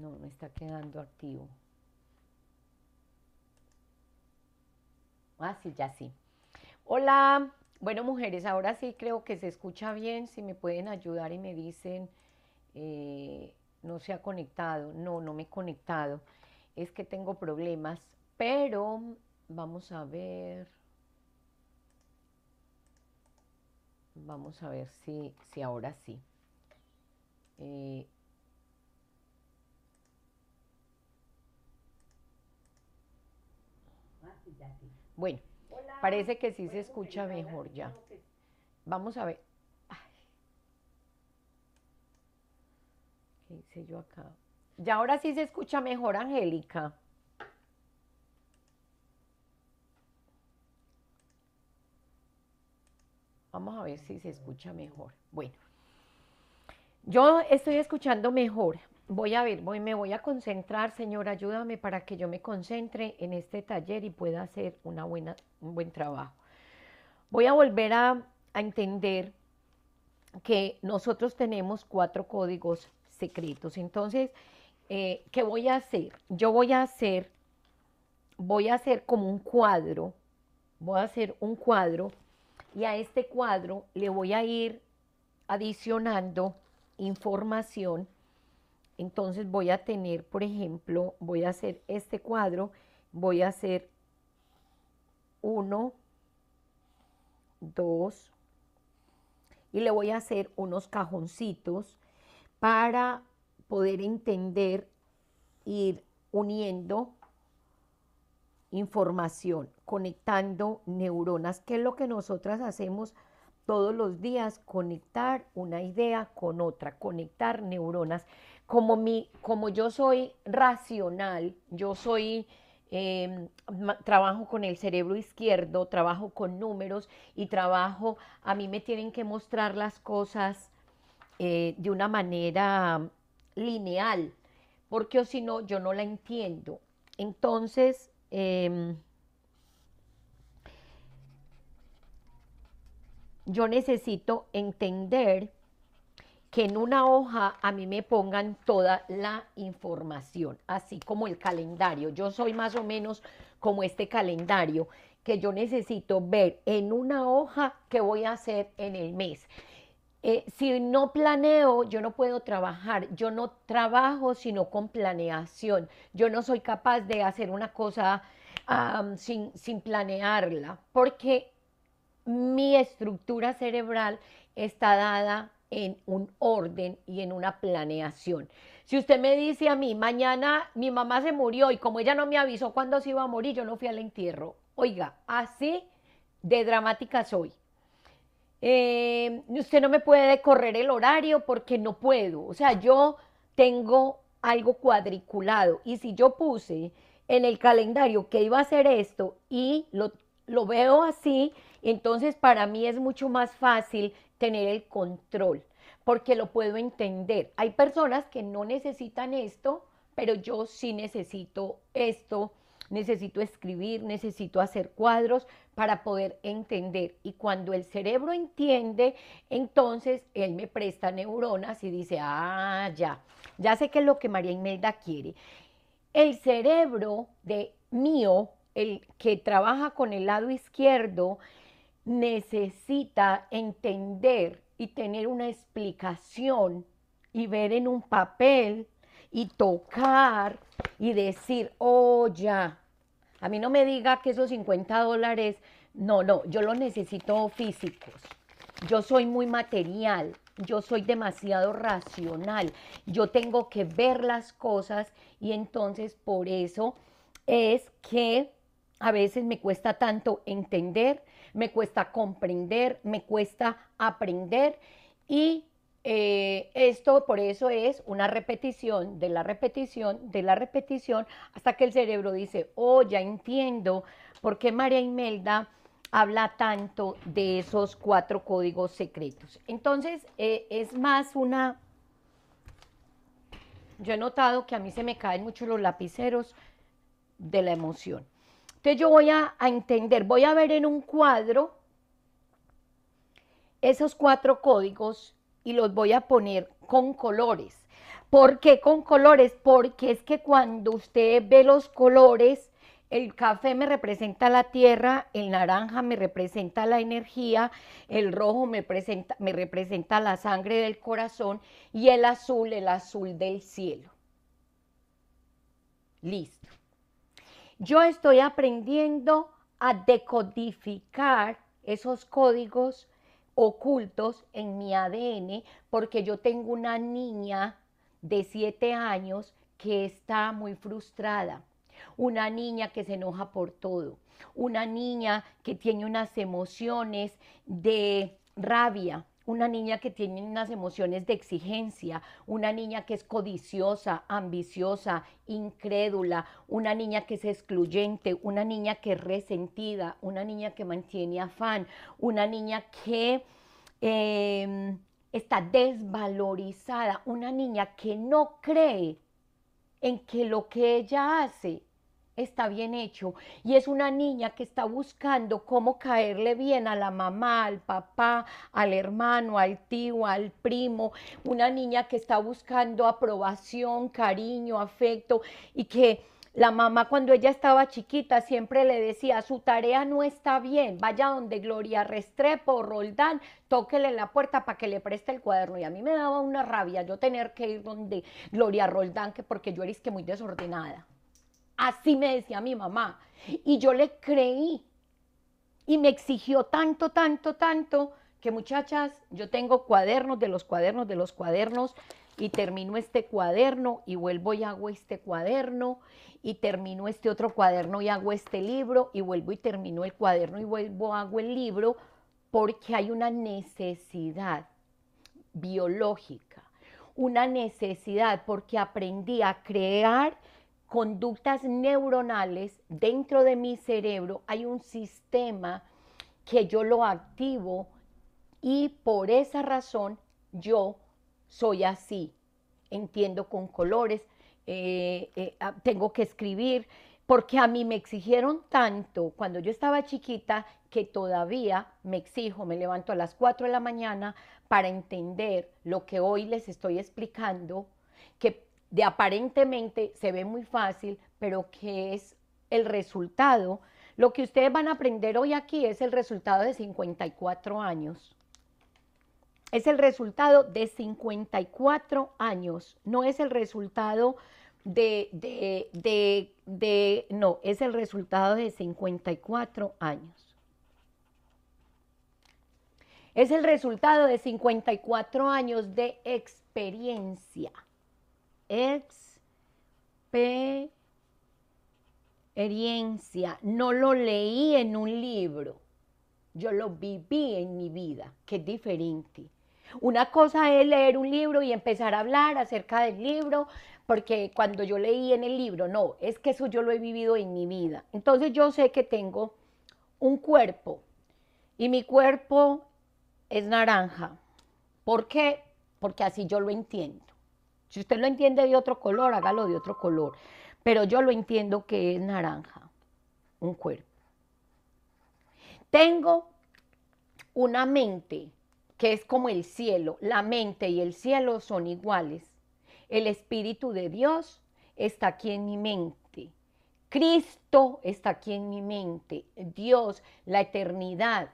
No me está quedando activo. Ah, sí, ya sí. Hola. Bueno, mujeres, ahora sí creo que se escucha bien. Si me pueden ayudar y me dicen, eh, no se ha conectado. No, no me he conectado. Es que tengo problemas, pero vamos a ver. Vamos a ver si, si ahora sí. Eh, Bueno, parece que sí se pues, escucha mejor ya. Vamos a ver. ¿Qué hice yo acá? Ya ahora sí se escucha mejor, Angélica. Vamos a ver si se escucha mejor. Bueno, yo estoy escuchando mejor voy a ver, voy, me voy a concentrar, Señor, ayúdame para que yo me concentre en este taller y pueda hacer una buena, un buen trabajo. Voy a volver a, entender que nosotros tenemos cuatro códigos secretos. Entonces, eh, ¿qué voy a hacer? Yo voy a hacer, voy a hacer como un cuadro, voy a hacer un cuadro y a este cuadro le voy a ir adicionando información entonces voy a tener, por ejemplo, voy a hacer este cuadro, voy a hacer uno, dos, y le voy a hacer unos cajoncitos para poder entender, ir uniendo información, conectando neuronas, que es lo que nosotras hacemos todos los días conectar una idea con otra, conectar neuronas. Como, mi, como yo soy racional, yo soy, em, trabajo con el cerebro izquierdo, trabajo con números y trabajo, a mí me tienen que mostrar las cosas eh, de una manera lineal, porque si no, yo no la entiendo. Entonces, em, yo necesito entender que en una hoja a mí me pongan toda la información, así como el calendario. Yo soy más o menos como este calendario, que yo necesito ver en una hoja qué voy a hacer en el mes. Eh, si no planeo, yo no puedo trabajar. Yo no trabajo sino con planeación. Yo no soy capaz de hacer una cosa sin, sin planearla, porque mi estructura cerebral está dada en un orden y en una planeación. Si usted me dice a mí, mañana mi mamá se murió y como ella no me avisó cuándo se iba a morir, yo no fui al entierro. Oiga, así de dramática soy. Eh, usted no me puede correr el horario porque no puedo. O sea, yo tengo algo cuadriculado. Y si yo puse en el calendario que iba a hacer esto y lo veo así, entonces, para mí es mucho más fácil tener el control, porque lo puedo entender. Hay personas que no necesitan esto, pero yo sí necesito esto, necesito escribir, necesito hacer cuadros para poder entender. Y cuando el cerebro entiende, entonces él me presta neuronas y dice, ah, ya, ya sé qué es lo que María Imelda quiere. El cerebro de mío, el que trabaja con el lado izquierdo, necesita entender y tener una explicación y ver en un papel y tocar y decir, oh ya, a mí no me diga que esos 50 dólares, no, no, yo los necesito físicos. Yo soy muy material, yo soy demasiado racional, yo tengo que ver las cosas y entonces por eso es que a veces me cuesta tanto entender me cuesta comprender, me cuesta aprender y eh, esto por eso es una repetición de la repetición de la repetición hasta que el cerebro dice, oh, ya entiendo por qué María Imelda habla tanto de esos cuatro códigos secretos. Entonces, eh, es más una... Yo he notado que a mí se me caen mucho los lapiceros de la emoción. Entonces yo voy a, entender, voy a ver en un cuadro esos cuatro códigos y los voy a poner con colores. ¿Por qué con colores? Porque es que cuando usted ve los colores, el café me representa la tierra, el naranja me representa la energía, el rojo me, me representa la sangre del corazón y el azul, el azul del cielo. Listo. Yo estoy aprendiendo a decodificar esos códigos ocultos en mi ADN porque yo tengo una niña de 7 años que está muy frustrada, una niña que se enoja por todo, una niña que tiene unas emociones de rabia, una niña que tiene unas emociones de exigencia, una niña que es codiciosa, ambiciosa, incrédula, una niña que es excluyente, una niña que es resentida, una niña que mantiene afán, una niña que... Em, está desvalorizada, una niña que no cree en que lo que ella hace está bien hecho y es una niña que está buscando cómo caerle bien a la mamá, al papá, al hermano, al tío, al primo, una niña que está buscando aprobación, cariño, afecto y que la mamá cuando ella estaba chiquita siempre le decía, su tarea no está bien, vaya donde Gloria Restrepo, Roldán, tóquele la puerta para que le preste el cuaderno. Y a mí me daba una rabia yo tener que ir donde Gloria Roldán, que porque yo eres que muy desordenada. Así me decía mi mamá. Y yo le creí. Y me exigió tanto, tanto, tanto, que muchachas, yo tengo cuadernos de los cuadernos de los cuadernos, y termino este cuaderno y vuelvo y hago este cuaderno, y termino este otro cuaderno y hago este libro, y vuelvo y termino el cuaderno y vuelvo, hago el libro, porque hay una necesidad biológica, una necesidad porque aprendí a crear conductas neuronales dentro de mi cerebro, hay un sistema que yo lo activo y por esa razón yo soy así. Entiendo con colores, eh, eh, ah, tengo que escribir, porque a mí me exigieron tanto cuando yo estaba chiquita que todavía me exijo, me levanto a las 4 de la mañana para entender lo que hoy les estoy explicando, que de aparentemente se ve muy fácil, pero que es el resultado. Lo que ustedes van a aprender hoy aquí es el resultado de 54 años. Es el resultado de 54 años, no es el resultado de, de, de, de no, es el resultado de 54 años. Es el resultado de 54 años de experiencia experiencia. No lo leí en un libro. Yo lo viví en mi vida, que es diferente. Una cosa es leer un libro y empezar a hablar acerca del libro, porque cuando yo leí en el libro, no, es que eso yo lo he vivido en mi vida. Entonces yo sé que tengo un cuerpo y mi cuerpo es naranja. ¿Por qué? Porque así yo lo entiendo. Si usted lo entiende de otro color, hágalo de otro color. Pero yo lo entiendo que es naranja, un cuerpo. Tengo una mente que es como el cielo. La mente y el cielo son iguales. El Espíritu de Dios está aquí en mi mente. Cristo está aquí en mi mente. Dios, la eternidad,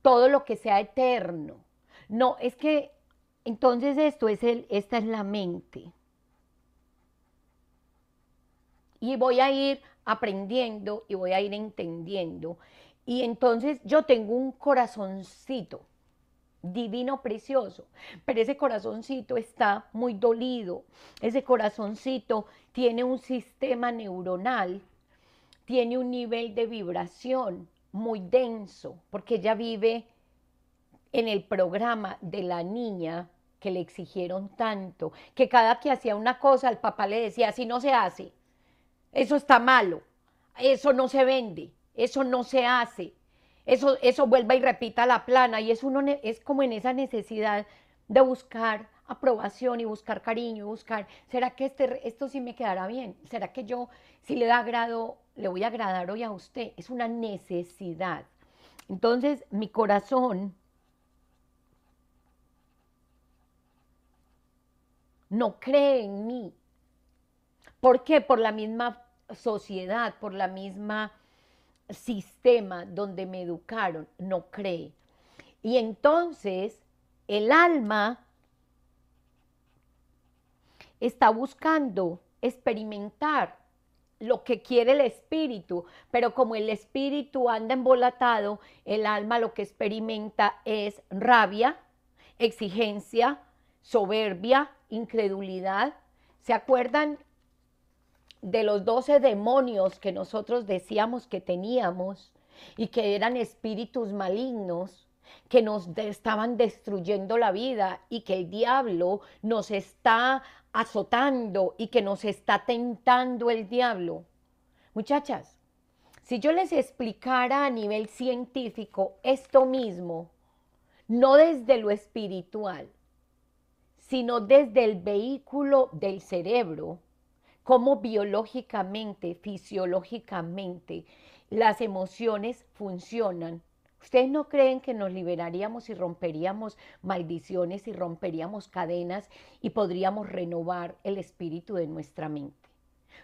todo lo que sea eterno. No, es que entonces esto es el, esta es la mente. Y voy a ir aprendiendo y voy a ir entendiendo. Y entonces yo tengo un corazoncito divino, precioso, pero ese corazoncito está muy dolido, ese corazoncito tiene un sistema neuronal, tiene un nivel de vibración muy denso, porque ella vive en el programa de la niña que le exigieron tanto, que cada que hacía una cosa el papá le decía, así no se hace, eso está malo, eso no se vende, eso no se hace, eso, eso vuelva y repita la plana y es, uno, es como en esa necesidad de buscar aprobación y buscar cariño y buscar, ¿será que este, esto sí me quedará bien? ¿Será que yo si le da agrado, le voy a agradar hoy a usted? Es una necesidad. Entonces mi corazón no cree en mí. ¿Por qué? Por la misma sociedad, por la misma sistema donde me educaron, no cree. Y entonces el alma está buscando experimentar lo que quiere el espíritu, pero como el espíritu anda embolatado, el alma lo que experimenta es rabia, exigencia, soberbia, incredulidad. ¿Se acuerdan de los doce demonios que nosotros decíamos que teníamos y que eran espíritus malignos que nos estaban destruyendo la vida y que el diablo nos está azotando y que nos está tentando el diablo? Muchachas, si yo les explicara a nivel científico esto mismo, no desde lo espiritual, sino desde el vehículo del cerebro, cómo biológicamente, fisiológicamente las emociones funcionan. ¿Ustedes no creen que nos liberaríamos y romperíamos maldiciones y romperíamos cadenas y podríamos renovar el espíritu de nuestra mente?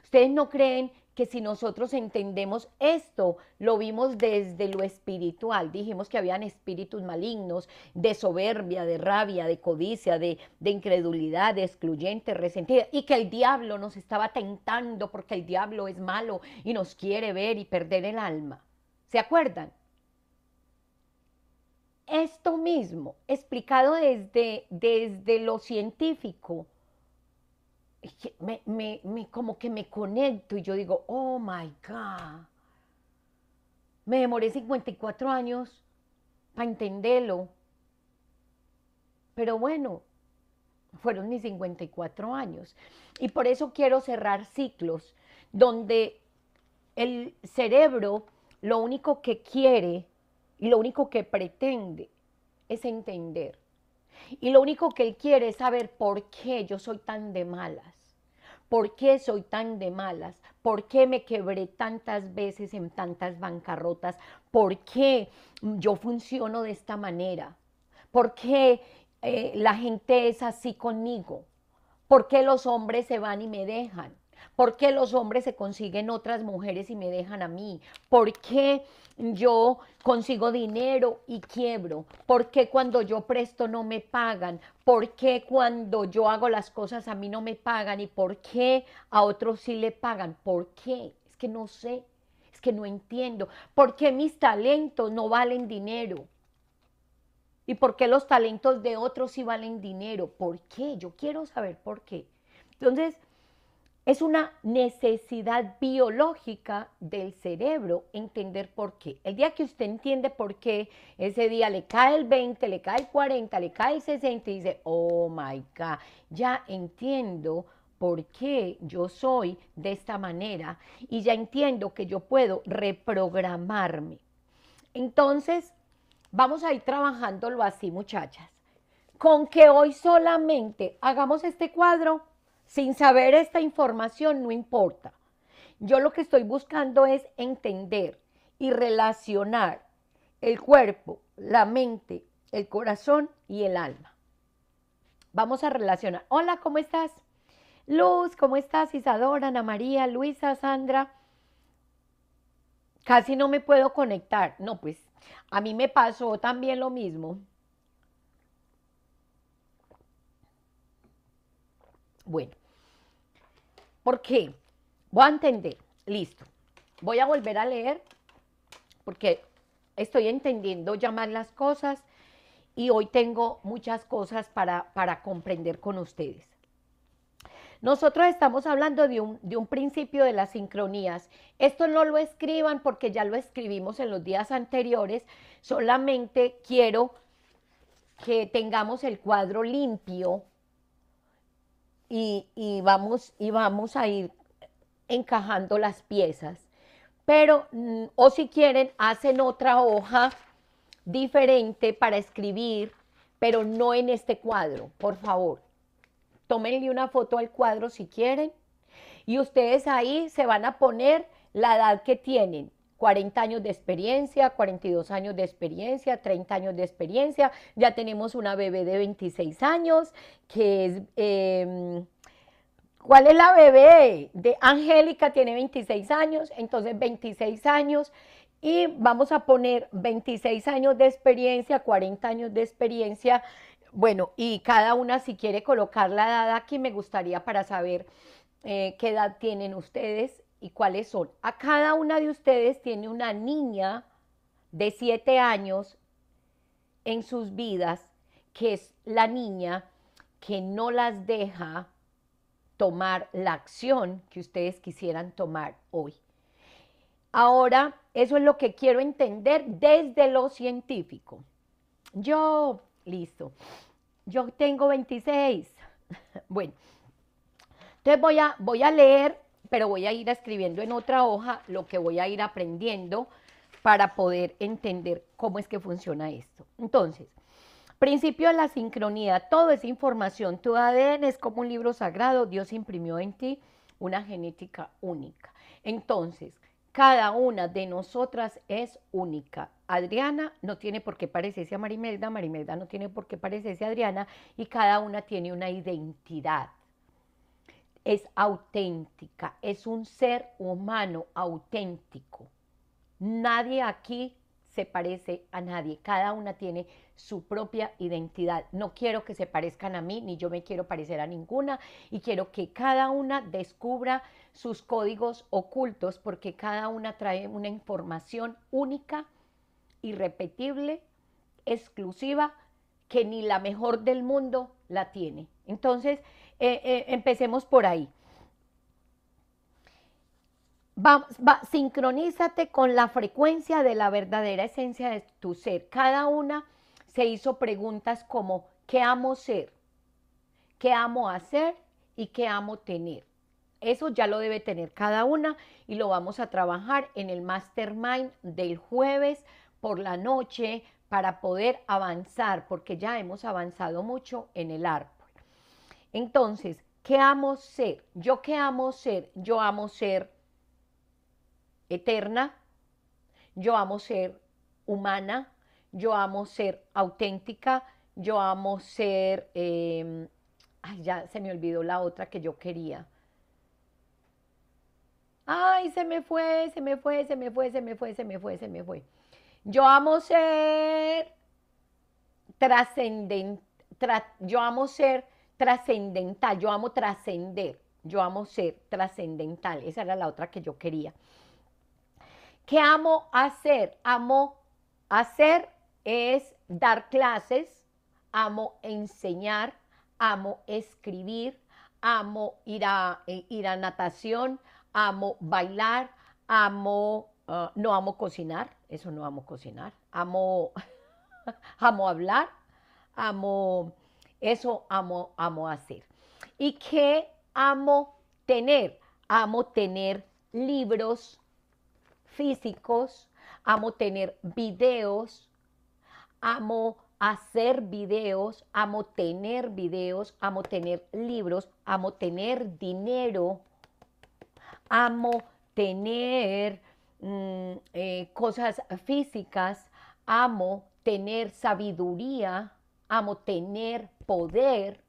¿Ustedes no creen que si nosotros entendemos esto, lo vimos desde lo espiritual, dijimos que habían espíritus malignos, de soberbia, de rabia, de codicia, de, incredulidad, de excluyente, resentida, y que el diablo nos estaba tentando porque el diablo es malo y nos quiere ver y perder el alma. ¿Se acuerdan? Esto mismo, explicado desde, desde lo científico, me, me, como que me conecto y yo digo, oh my God, me demoré 54 años para entenderlo. Pero bueno, fueron mis 54 años. Y por eso quiero cerrar ciclos donde el cerebro lo único que quiere y lo único que pretende es entender. Y lo único que él quiere es saber por qué yo soy tan de malas. ¿Por qué soy tan de malas? ¿Por qué me quebré tantas veces en tantas bancarrotas? ¿Por qué yo funciono de esta manera? ¿Por qué eh, la gente es así conmigo? ¿Por qué los hombres se van y me dejan? ¿Por qué los hombres se consiguen otras mujeres y me dejan a mí? ¿Por qué yo consigo dinero y quiebro? ¿Por qué cuando yo presto no me pagan? ¿Por qué cuando yo hago las cosas a mí no me pagan? ¿Y por qué a otros sí le pagan? ¿Por qué? Es que no sé, es que no entiendo. ¿Por qué mis talentos no valen dinero? ¿Y por qué los talentos de otros sí valen dinero? ¿Por qué? Yo quiero saber por qué. Entonces, es una necesidad biológica del cerebro entender por qué. El día que usted entiende por qué, ese día le cae el 20, le cae el 40, le cae el 60 y dice, oh my God, ya entiendo por qué yo soy de esta manera y ya entiendo que yo puedo reprogramarme. Entonces, vamos a ir trabajándolo así, muchachas. Con que hoy solamente hagamos este cuadro, sin saber esta información no importa. Yo lo que estoy buscando es entender y relacionar el cuerpo, la mente, el corazón y el alma. Vamos a relacionar. Hola, ¿cómo estás? Luz, ¿cómo estás? Isadora, Ana María, Luisa, Sandra. Casi no me puedo conectar. No, pues a mí me pasó también lo mismo. Bueno, ¿por qué? Voy a entender, listo. Voy a volver a leer porque estoy entendiendo ya más las cosas y hoy tengo muchas cosas para, comprender con ustedes. Nosotros estamos hablando de un, de un, principio de las sincronías. Esto no lo escriban porque ya lo escribimos en los días anteriores. Solamente quiero que tengamos el cuadro limpio y, vamos, y vamos a ir encajando las piezas. Pero, mm, o si quieren, hacen otra hoja diferente para escribir, pero no en este cuadro, por favor. Tómenle una foto al cuadro si quieren. Y ustedes ahí se van a poner la edad que tienen. 40 años de experiencia, 42 años de experiencia, 30 años de experiencia. Ya tenemos una bebé de 26 años, que es... Em, ¿Cuál es la bebé? De Angélica tiene 26 años, entonces 26 años y vamos a poner 26 años de experiencia, 40 años de experiencia. Bueno, y cada una si quiere colocar la edad aquí, me gustaría para saber eh, qué edad tienen ustedes y cuáles son. A cada una de ustedes tiene una niña de siete años en sus vidas, que es la niña que no las deja tomar la acción que ustedes quisieran tomar hoy. Ahora, eso es lo que quiero entender desde lo científico. Yo, listo, yo tengo 26. Bueno, entonces voy a, voy a leer pero voy a ir escribiendo en otra hoja lo que voy a ir aprendiendo para poder entender cómo es que funciona esto. Entonces, principio a la sincronía, todo es información, tu ADN es como un libro sagrado, Dios imprimió en ti una genética única. Entonces, cada una de nosotras es única. Adriana no tiene por qué parecerse a Marimelda, Marimelda no tiene por qué parecerse a Adriana y cada una tiene una identidad es auténtica, es un ser humano auténtico. Nadie aquí se parece a nadie, cada una tiene su propia identidad. No quiero que se parezcan a mí, ni yo me quiero parecer a ninguna, y quiero que cada una descubra sus códigos ocultos, porque cada una trae una información única, irrepetible, exclusiva, que ni la mejor del mundo la tiene. Entonces, eh, eh, empecemos por ahí. sincronízate con la frecuencia de la verdadera esencia de tu ser. Cada una se hizo preguntas como, ¿qué amo ser? ¿Qué amo hacer? ¿Y qué amo tener? Eso ya lo debe tener cada una y lo vamos a trabajar en el mastermind del jueves por la noche para poder avanzar, porque ya hemos avanzado mucho en el arco. Entonces, ¿qué amo ser? ¿Yo qué amo ser? Yo amo ser eterna, yo amo ser humana, yo amo ser auténtica, yo amo ser... Em, ay, ya se me olvidó la otra que yo quería. Ay, se me fue, se me fue, se me fue, se me fue, se me fue, se me fue. Yo amo ser trascendente, yo amo ser trascendental, yo amo trascender, yo amo ser trascendental, esa era la otra que yo quería. ¿Qué amo hacer? Amo hacer es dar clases, amo enseñar, amo escribir, amo ir a, eh, ir a natación, amo bailar, amo, ah, no amo cocinar, eso no amo cocinar, amo, amo hablar, amo eso amo, amo hacer. ¿Y qué amo tener? Amo tener libros físicos, amo tener videos, amo hacer videos, amo tener videos, amo tener libros, amo tener dinero, amo tener mm, eh, cosas físicas, amo tener sabiduría, amo tener poder,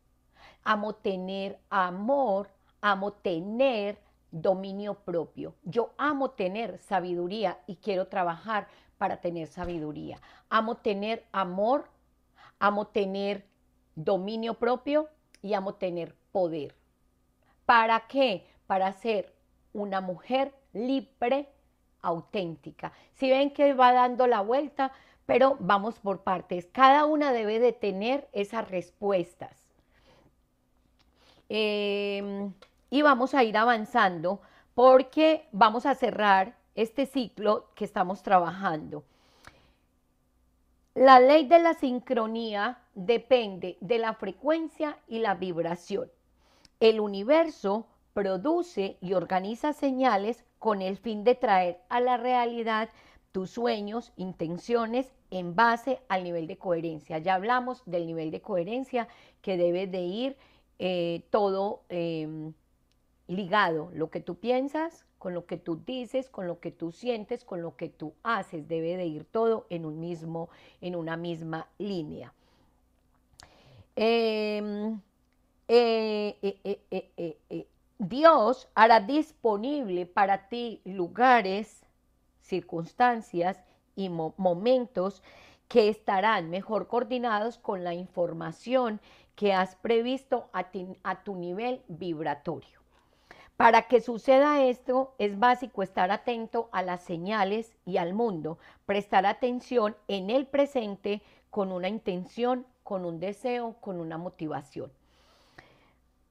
amo tener amor, amo tener dominio propio. Yo amo tener sabiduría y quiero trabajar para tener sabiduría. Amo tener amor, amo tener dominio propio y amo tener poder. ¿Para qué? Para ser una mujer libre, auténtica. Si ven que va dando la vuelta, pero vamos por partes. Cada una debe de tener esas respuestas. Em, y vamos a ir avanzando porque vamos a cerrar este ciclo que estamos trabajando. La ley de la sincronía depende de la frecuencia y la vibración. El universo produce y organiza señales con el fin de traer a la realidad tus sueños, intenciones en base al nivel de coherencia. Ya hablamos del nivel de coherencia que debe de ir eh, todo em, ligado, lo que tú piensas, con lo que tú dices, con lo que tú sientes, con lo que tú haces, debe de ir todo en un mismo, en una misma línea. Em, eh, eh, Dios hará disponible para ti lugares circunstancias y momentos que estarán mejor coordinados con la información que has previsto a tu nivel vibratorio. Para que suceda esto es básico estar atento a las señales y al mundo, prestar atención en el presente con una intención, con un deseo, con una motivación.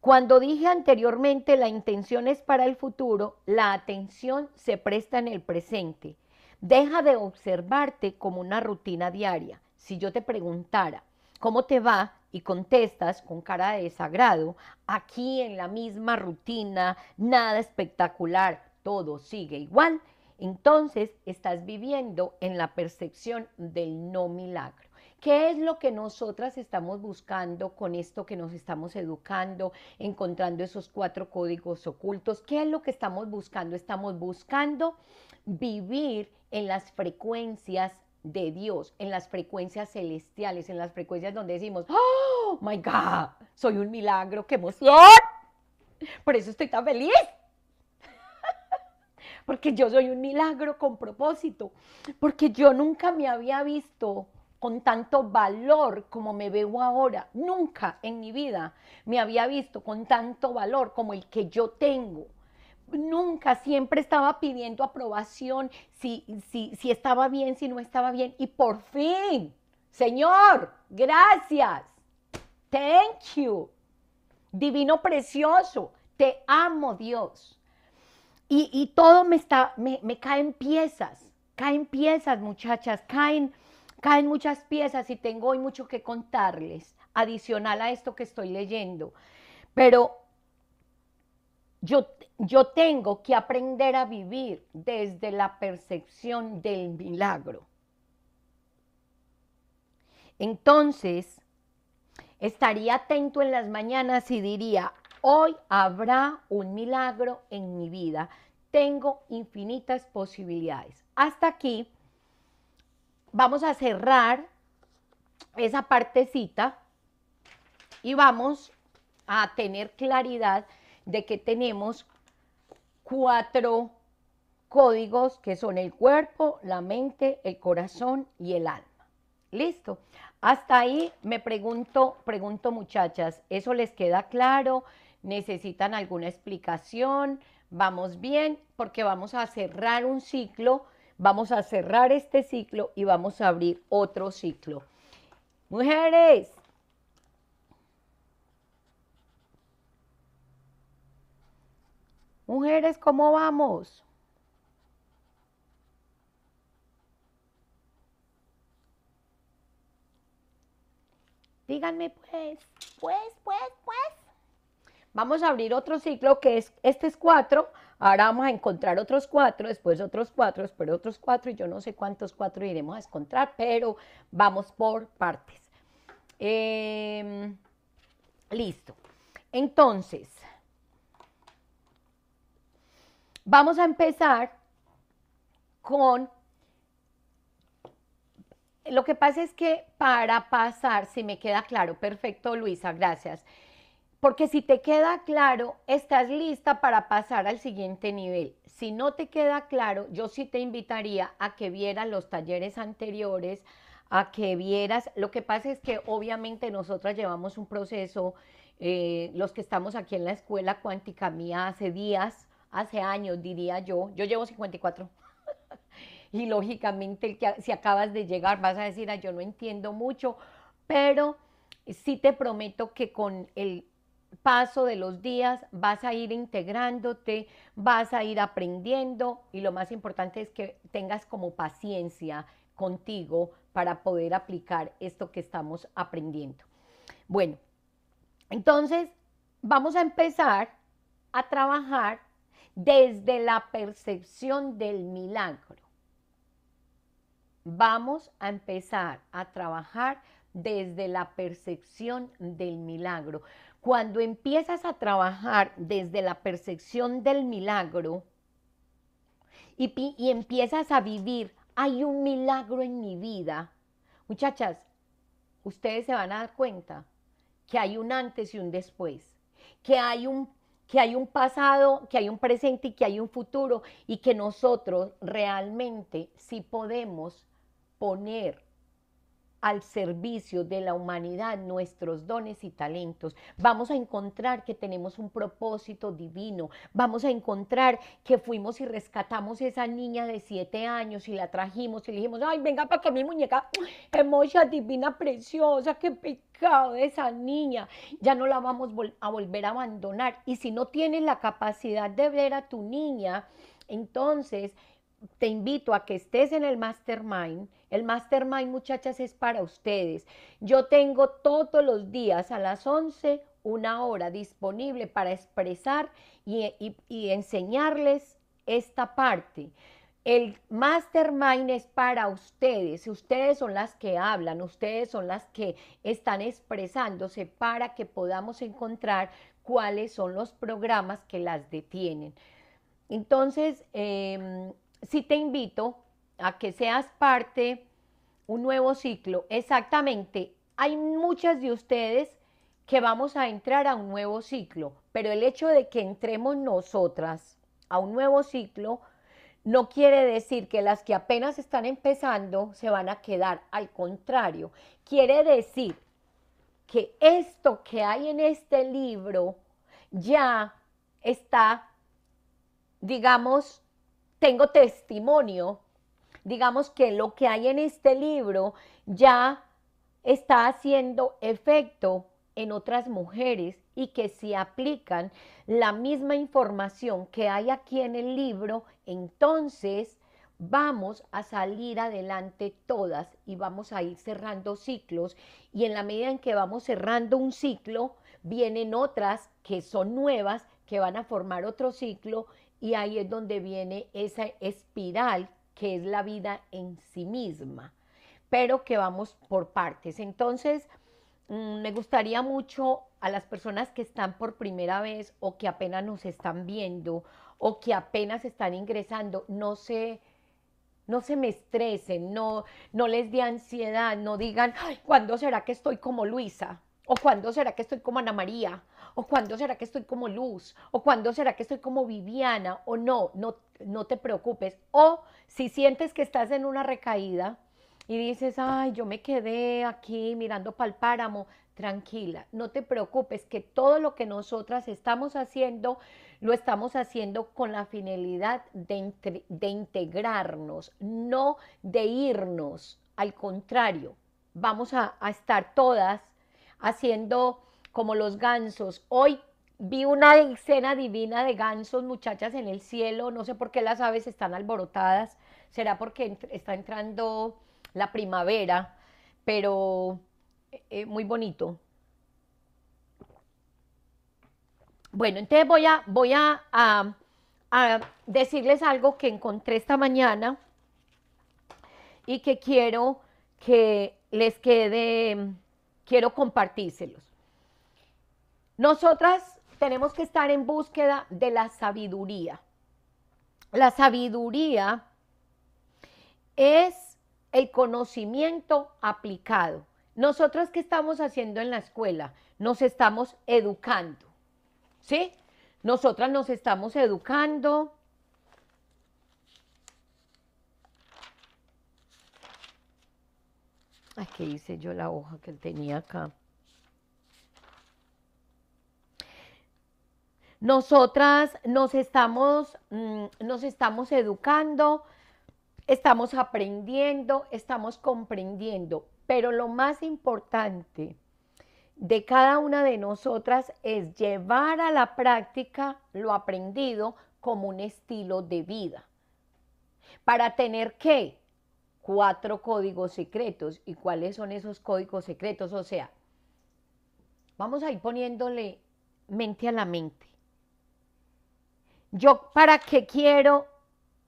Cuando dije anteriormente la intención es para el futuro, la atención se presta en el presente. Deja de observarte como una rutina diaria. Si yo te preguntara, ¿cómo te va? Y contestas con cara de desagrado, aquí en la misma rutina, nada espectacular, todo sigue igual, entonces estás viviendo en la percepción del no milagro. ¿Qué es lo que nosotras estamos buscando con esto que nos estamos educando, encontrando esos cuatro códigos ocultos? ¿Qué es lo que estamos buscando? Estamos buscando vivir en las frecuencias de Dios, en las frecuencias celestiales, en las frecuencias donde decimos, oh my God, soy un milagro, qué emoción. Por eso estoy tan feliz porque yo soy un milagro con propósito, porque yo nunca me había visto con tanto valor como me veo ahora. Nunca en mi vida me había visto con tanto valor como el que yo tengo. Nunca, siempre estaba pidiendo aprobación, si, si, estaba bien, si no estaba bien. Y por fin, Señor, gracias. Thank you. Divino precioso, te amo Dios. Y, todo me, está, me, me caen piezas, caen piezas muchachas, caen Caen muchas piezas y tengo hoy mucho que contarles, adicional a esto que estoy leyendo. Pero yo, yo tengo que aprender a vivir desde la percepción del milagro. Entonces, estaría atento en las mañanas y diría, hoy habrá un milagro en mi vida. Tengo infinitas posibilidades. Hasta aquí vamos a cerrar esa partecita y vamos a tener claridad de que tenemos cuatro códigos que son el cuerpo, la mente, el corazón y el alma. Listo. Hasta ahí me pregunto, pregunto muchachas, ¿eso les queda claro? ¿Necesitan alguna explicación? ¿Vamos bien? Porque vamos a cerrar un ciclo Vamos a cerrar este ciclo y vamos a abrir otro ciclo. Mujeres, Mujeres, ¿cómo vamos? Díganme pues, pues, pues, pues. Vamos a abrir otro ciclo que es, este es cuatro. Ahora vamos a encontrar otros cuatro, después otros cuatro, después otros cuatro, y yo no sé cuántos cuatro iremos a encontrar, pero vamos por partes. Em, listo. Entonces, vamos a empezar con... Lo que pasa es que para pasar, si me queda claro, perfecto Luisa, gracias. Porque si te queda claro, estás lista para pasar al siguiente nivel. Si no te queda claro, yo sí te invitaría a que vieras los talleres anteriores, a que vieras. Lo que pasa es que obviamente nosotras llevamos un proceso, eh, los que estamos aquí en la escuela cuántica mía hace días, hace años diría yo, yo llevo 54. y lógicamente que, si acabas de llegar vas a decir, ah, yo no entiendo mucho, pero sí te prometo que con el, paso de los días vas a ir integrándote, vas a ir aprendiendo y lo más importante es que tengas como paciencia contigo para poder aplicar esto que estamos aprendiendo. Bueno, entonces vamos a empezar a trabajar desde la percepción del milagro. Vamos a empezar a trabajar desde la percepción del milagro. Cuando empiezas a trabajar desde la percepción del milagro y, empiezas a vivir, hay un milagro en mi vida. Muchachas, ustedes se van a dar cuenta que hay un antes y un después, que hay un que hay un pasado, que hay un presente y que hay un futuro y que nosotros realmente sí podemos poner al servicio de la humanidad nuestros dones y talentos. Vamos a encontrar que tenemos un propósito divino. Vamos a encontrar que fuimos y rescatamos a esa niña de siete años y la trajimos y le dijimos, ay, venga para que mi muñeca hermosa, divina, preciosa, qué pecado de esa niña. Ya no la vamos a volver a abandonar. Y si no tienes la capacidad de ver a tu niña, entonces te invito a que estés en el mastermind el mastermind, muchachas, es para ustedes. Yo tengo todos los días a las 11 una hora disponible para expresar y, enseñarles esta parte. El mastermind es para ustedes. Ustedes son las que hablan, ustedes son las que están expresándose para que podamos encontrar cuáles son los programas que las detienen. Entonces, em, sí te invito a que seas parte un nuevo ciclo. Exactamente, hay muchas de ustedes que vamos a entrar a un nuevo ciclo, pero el hecho de que entremos nosotras a un nuevo ciclo no quiere decir que las que apenas están empezando se van a quedar, al contrario, quiere decir que esto que hay en este libro ya está, digamos, tengo testimonio digamos que lo que hay en este libro ya está haciendo efecto en otras mujeres y que si aplican la misma información que hay aquí en el libro, entonces vamos a salir adelante todas y vamos a ir cerrando ciclos y en la medida en que vamos cerrando un ciclo, vienen otras que son nuevas, que van a formar otro ciclo y ahí es donde viene esa espiral que es la vida en sí misma, pero que vamos por partes. Entonces, mm, me gustaría mucho a las personas que están por primera vez o que apenas nos están viendo o que apenas están ingresando, no se, no se me estresen, no, no les dé ansiedad, no digan, Ay, ¿cuándo será que estoy como Luisa? ¿O cuándo será que estoy como Ana María? o cuándo será que estoy como Luz, o cuándo será que estoy como Viviana, o no, no, no te preocupes. O si sientes que estás en una recaída y dices, ay, yo me quedé aquí mirando para el páramo, tranquila, no te preocupes, que todo lo que nosotras estamos haciendo, lo estamos haciendo con la finalidad de, de integrarnos, no de irnos, al contrario, vamos a estar todas haciendo como los gansos. Hoy vi una escena divina de gansos, muchachas en el cielo, no sé por qué las aves están alborotadas, será porque está entrando la primavera, pero eh, eh, muy bonito. Bueno, entonces voy a, voy a decirles algo que encontré esta mañana y que quiero que les quede, quiero compartírselos. Nosotras tenemos que estar en búsqueda de la sabiduría. La sabiduría es el conocimiento aplicado. Nosotros qué estamos haciendo en la escuela? Nos estamos educando. ¿Sí? Nosotras nos estamos educando. Ay, ¿qué hice yo la hoja que tenía acá? Nosotras nos estamos, mm, nos estamos educando, estamos aprendiendo, estamos comprendiendo, pero lo más importante de cada una de nosotras es llevar a la práctica lo aprendido como un estilo de vida. ¿Para tener qué? Cuatro códigos secretos. ¿Y cuáles son esos códigos secretos? O sea, vamos a ir poniéndole mente a la mente. Yo, ¿para qué quiero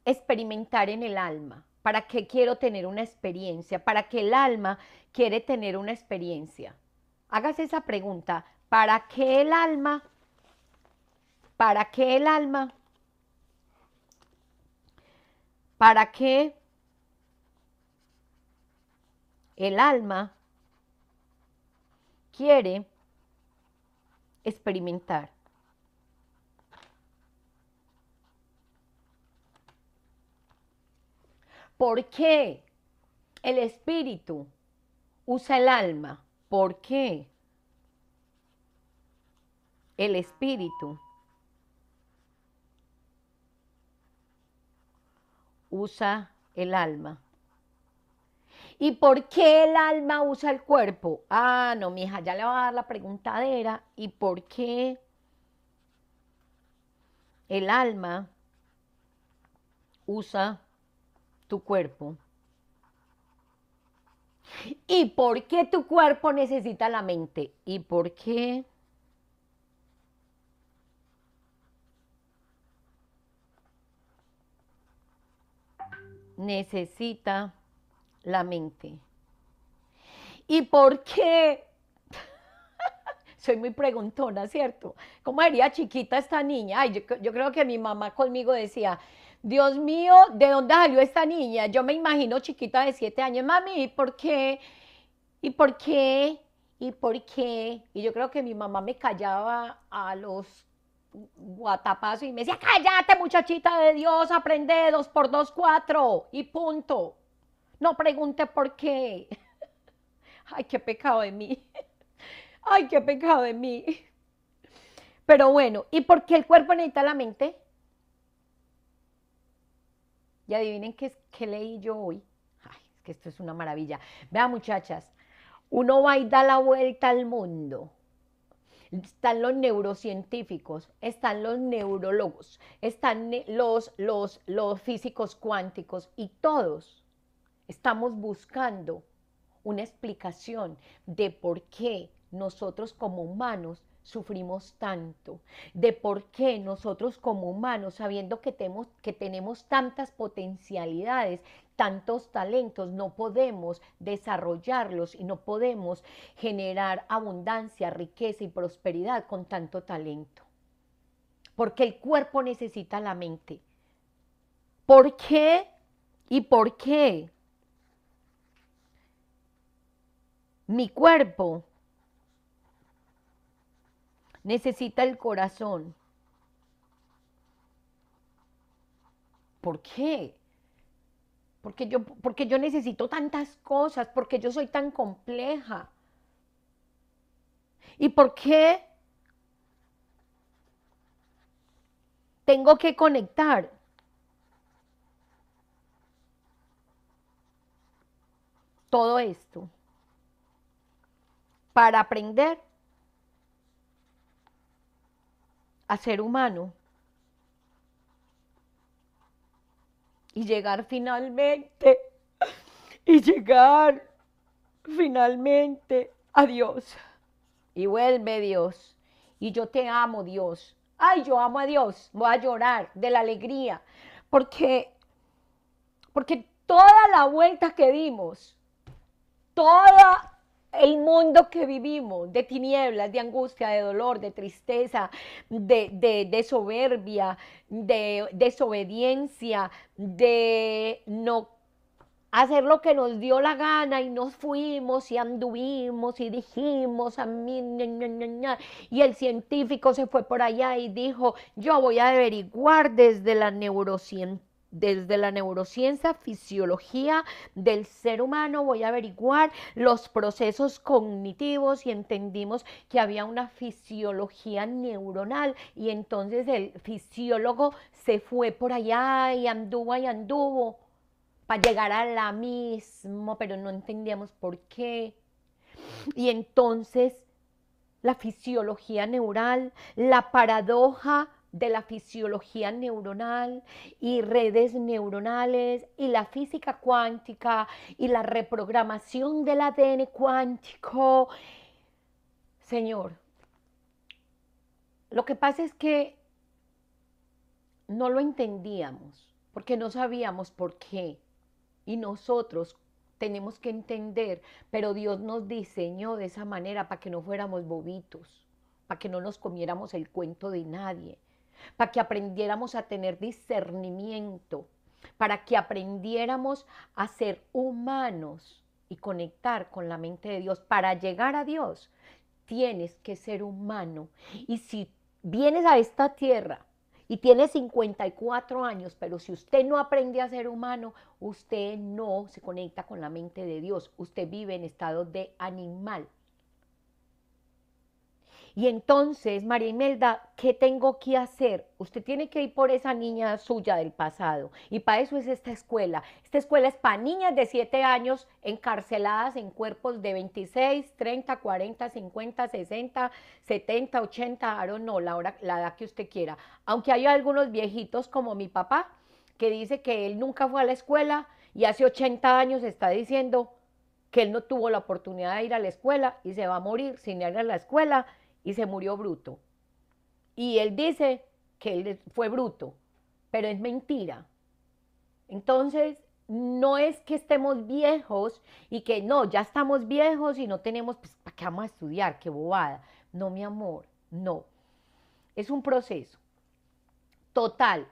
experimentar en el alma? ¿Para qué quiero tener una experiencia? ¿Para qué el alma quiere tener una experiencia? Hágase esa pregunta. ¿Para qué el alma? ¿Para qué el alma? ¿Para qué el alma quiere experimentar? ¿Por qué el espíritu usa el alma? ¿Por qué el espíritu usa el alma? ¿Y por qué el alma usa el cuerpo? Ah, no, mija, ya le va a dar la preguntadera. ¿Y por qué el alma usa cuerpo? ¿Y por qué tu cuerpo necesita la mente? ¿Y por qué? Necesita la mente. ¿Y por qué? Soy muy preguntona, ¿cierto? ¿Cómo haría chiquita esta niña? yo, yo creo que mi mamá conmigo decía, Dios mío, ¿de dónde salió esta niña? Yo me imagino chiquita de siete años, mami, ¿y por qué? ¿Y por qué? ¿Y por qué? Y yo creo que mi mamá me callaba a los guatapazos y me decía, cállate muchachita de Dios, aprende dos por dos, cuatro y punto. No pregunte por qué. Ay, qué pecado de mí. Ay, qué pecado de mí. Pero bueno, ¿y por qué el cuerpo necesita la mente? Y adivinen qué, es, qué leí yo hoy. Ay, es que esto es una maravilla. Vean muchachas, uno va y da la vuelta al mundo. Están los neurocientíficos, están los neurólogos, están los, los, los físicos cuánticos y todos estamos buscando una explicación de por qué nosotros como humanos sufrimos tanto, de por qué nosotros como humanos, sabiendo que, tenemos que tenemos tantas potencialidades, tantos talentos, no podemos desarrollarlos y no podemos generar abundancia, riqueza y prosperidad con tanto talento. Porque el cuerpo necesita la mente. ¿Por qué? ¿Y por qué? Mi cuerpo necesita el corazón. ¿Por qué? Porque yo, porque yo necesito tantas cosas, porque yo soy tan compleja. ¿Y por qué tengo que conectar? Todo esto para aprender a ser humano y llegar finalmente, y llegar finalmente a Dios. Y vuelve Dios, y yo te amo Dios. Ay, yo amo a Dios, voy a llorar de la alegría, porque, porque toda la vuelta que dimos, toda el mundo que vivimos, de tinieblas, de angustia, de dolor, de tristeza, de, soberbia, de desobediencia, de no hacer lo que nos dio la gana y nos fuimos y anduvimos y dijimos a mí, y el científico se fue por allá y dijo, yo voy a averiguar desde la neurociencia desde la neurociencia, fisiología del ser humano, voy a averiguar los procesos cognitivos y entendimos que había una fisiología neuronal y entonces el fisiólogo se fue por allá y anduvo y anduvo para llegar a la misma, pero no entendíamos por qué. Y entonces la fisiología neural, la paradoja de la fisiología neuronal y redes neuronales y la física cuántica y la reprogramación del ADN cuántico. Señor, lo que pasa es que no lo entendíamos porque no sabíamos por qué. Y nosotros tenemos que entender, pero Dios nos diseñó de esa manera para que no fuéramos bobitos, para que no nos comiéramos el cuento de nadie para que aprendiéramos a tener discernimiento, para que aprendiéramos a ser humanos y conectar con la mente de Dios. Para llegar a Dios tienes que ser humano. Y si vienes a esta tierra y tienes 54 años, pero si usted no aprende a ser humano, usted no se conecta con la mente de Dios, usted vive en estado de animal. Y entonces, María Imelda, ¿qué tengo que hacer? Usted tiene que ir por esa niña suya del pasado. Y para eso es esta escuela. Esta escuela es para niñas de 7 años encarceladas en cuerpos de 26, 30, 40, 50, 60, 70, 80, ahora no la, hora, la edad que usted quiera. Aunque hay algunos viejitos como mi papá, que dice que él nunca fue a la escuela y hace 80 años está diciendo que él no tuvo la oportunidad de ir a la escuela y se va a morir sin ir a la escuela y se murió bruto. Y él dice que él fue bruto, pero es mentira. Entonces, no es que estemos viejos y que no, ya estamos viejos y no tenemos, pues, ¿para qué vamos a estudiar? ¡Qué bobada! No, mi amor, no. Es un proceso. Total.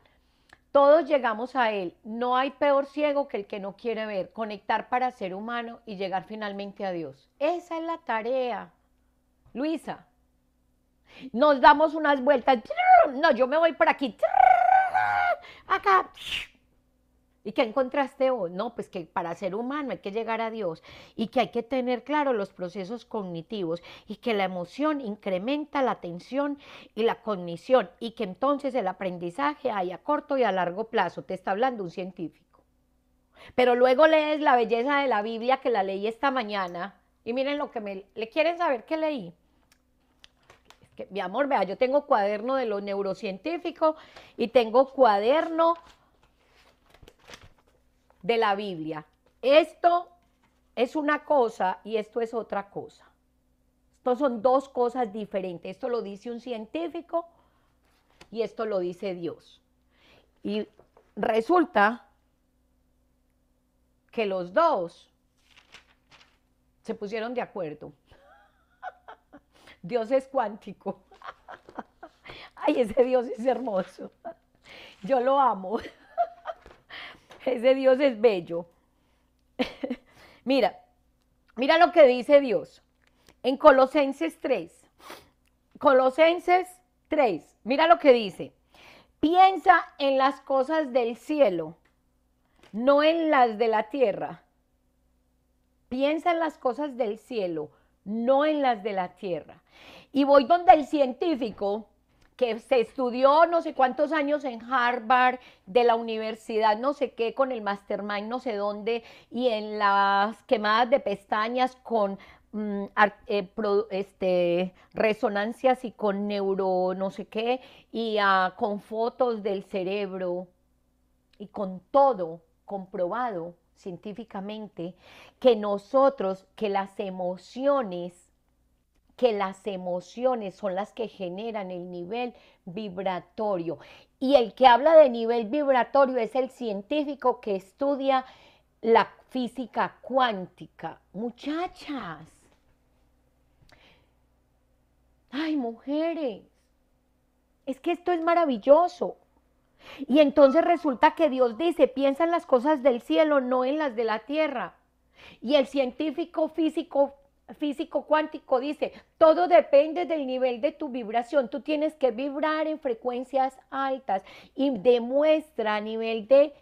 Todos llegamos a él. No hay peor ciego que el que no quiere ver. Conectar para ser humano y llegar finalmente a Dios. Esa es la tarea. Luisa, nos damos unas vueltas, no, yo me voy por aquí, acá. ¿Y qué encontraste vos? No, pues que para ser humano hay que llegar a Dios y que hay que tener claro los procesos cognitivos y que la emoción incrementa la atención y la cognición y que entonces el aprendizaje hay a corto y a largo plazo, te está hablando un científico. Pero luego lees la belleza de la Biblia que la leí esta mañana y miren lo que me... ¿Le quieren saber qué leí? mi amor, vea, yo tengo cuaderno de lo neurocientífico y tengo cuaderno de la Biblia. Esto es una cosa y esto es otra cosa. Estos son dos cosas diferentes. Esto lo dice un científico y esto lo dice Dios. Y resulta que los dos se pusieron de acuerdo Dios es cuántico. Ay, ese Dios es hermoso. Yo lo amo. Ese Dios es bello. mira, mira lo que dice Dios en Colosenses 3. Colosenses 3, mira lo que dice. Piensa en las cosas del cielo, no en las de la tierra. Piensa en las cosas del cielo, no en las de la tierra. Y voy donde el científico que se estudió no sé cuántos años en Harvard, de la universidad no sé qué, con el mastermind no sé dónde, y en las quemadas de pestañas con mm, eh, este, resonancias y con neuro no sé qué, y ah, con fotos del cerebro, y con todo comprobado científicamente que nosotros, que las emociones, que las emociones son las que generan el nivel vibratorio. Y el que habla de nivel vibratorio es el científico que estudia la física cuántica. Muchachas, ay mujeres, es que esto es maravilloso. Y entonces resulta que Dios dice, piensa en las cosas del cielo, no en las de la tierra. Y el científico físico físico cuántico dice, todo depende del nivel de tu vibración, tú tienes que vibrar en frecuencias altas y demuestra a nivel de,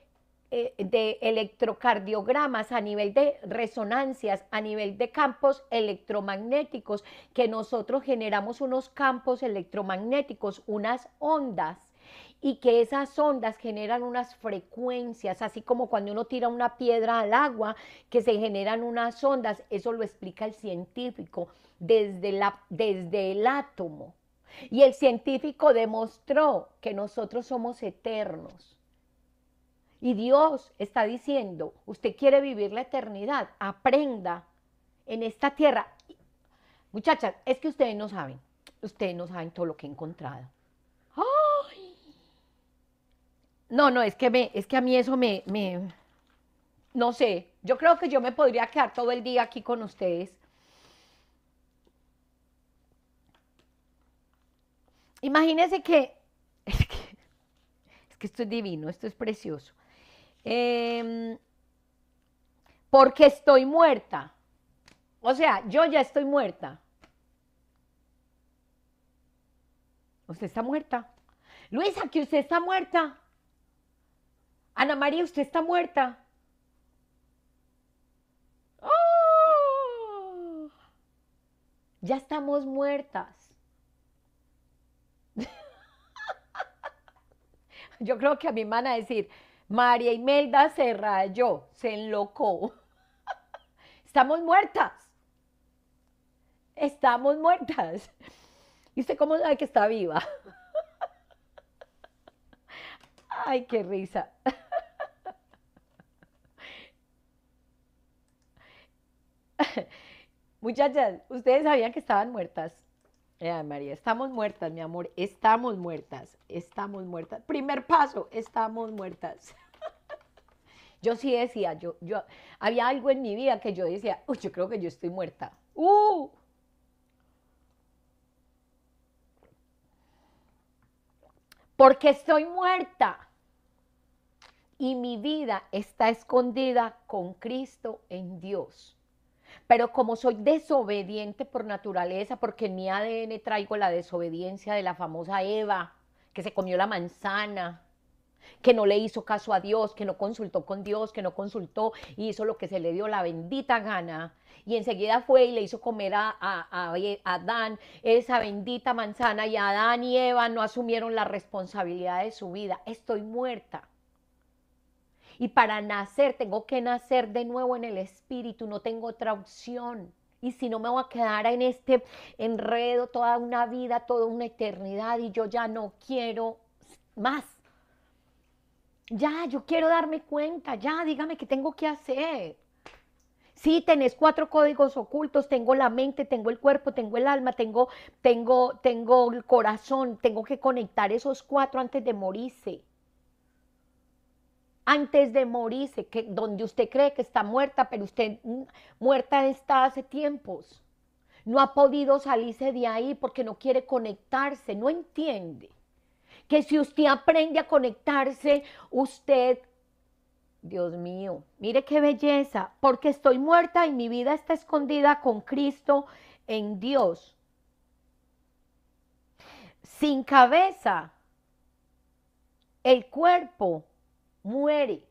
eh, de electrocardiogramas, a nivel de resonancias, a nivel de campos electromagnéticos, que nosotros generamos unos campos electromagnéticos, unas ondas y que esas ondas generan unas frecuencias, así como cuando uno tira una piedra al agua, que se generan unas ondas, eso lo explica el científico desde, la, desde el átomo. Y el científico demostró que nosotros somos eternos. Y Dios está diciendo, usted quiere vivir la eternidad, aprenda en esta tierra. Muchachas, es que ustedes no saben, ustedes no saben todo lo que he encontrado. No, no, es que, me, es que a mí eso me, no sé, yo creo que yo me podría quedar todo el día aquí con ustedes. Imagínense que, es que, esto es divino, esto es precioso. Em, porque estoy muerta. O sea, yo ya estoy muerta. Usted está muerta. Luisa, que usted está muerta. Ana María, usted está muerta. ¡Oh! Ya estamos muertas. Yo creo que a mi van a decir, María Imelda se rayó, se enlocó. Estamos muertas. Estamos muertas. ¿Y usted cómo sabe que está viva? Ay, qué risa. Muchachas, ustedes sabían que estaban muertas. María, estamos muertas, mi amor, estamos muertas, estamos muertas. Primer paso, estamos muertas. yo sí decía, yo, yo, había algo en mi vida que yo decía, yo creo que yo estoy muerta. ¡Uh! Porque estoy muerta. Y mi vida está escondida con Cristo en Dios. Pero como soy desobediente por naturaleza, porque en mi ADN traigo la desobediencia de la famosa Eva, que se comió la manzana, que no le hizo caso a Dios, que no consultó con Dios, que no consultó y hizo lo que se le dio la bendita gana. Y enseguida fue y le hizo comer a, a, Adán esa bendita manzana y Adán y Eva no asumieron la responsabilidad de su vida. Estoy muerta. Y para nacer tengo que nacer de nuevo en el espíritu, no tengo otra opción. Y si no me voy a quedar en este enredo toda una vida, toda una eternidad y yo ya no quiero más. Ya, yo quiero darme cuenta, ya, dígame qué tengo que hacer. Sí, tenés cuatro códigos ocultos, tengo la mente, tengo el cuerpo, tengo el alma, tengo, tengo, tengo el corazón, tengo que conectar esos cuatro antes de morirse antes de morirse, que, donde usted cree que está muerta, pero usted mm, muerta está hace tiempos. No ha podido salirse de ahí porque no quiere conectarse, no entiende. Que si usted aprende a conectarse, usted, Dios mío, mire qué belleza, porque estoy muerta y mi vida está escondida con Cristo en Dios. Sin cabeza, el cuerpo muere.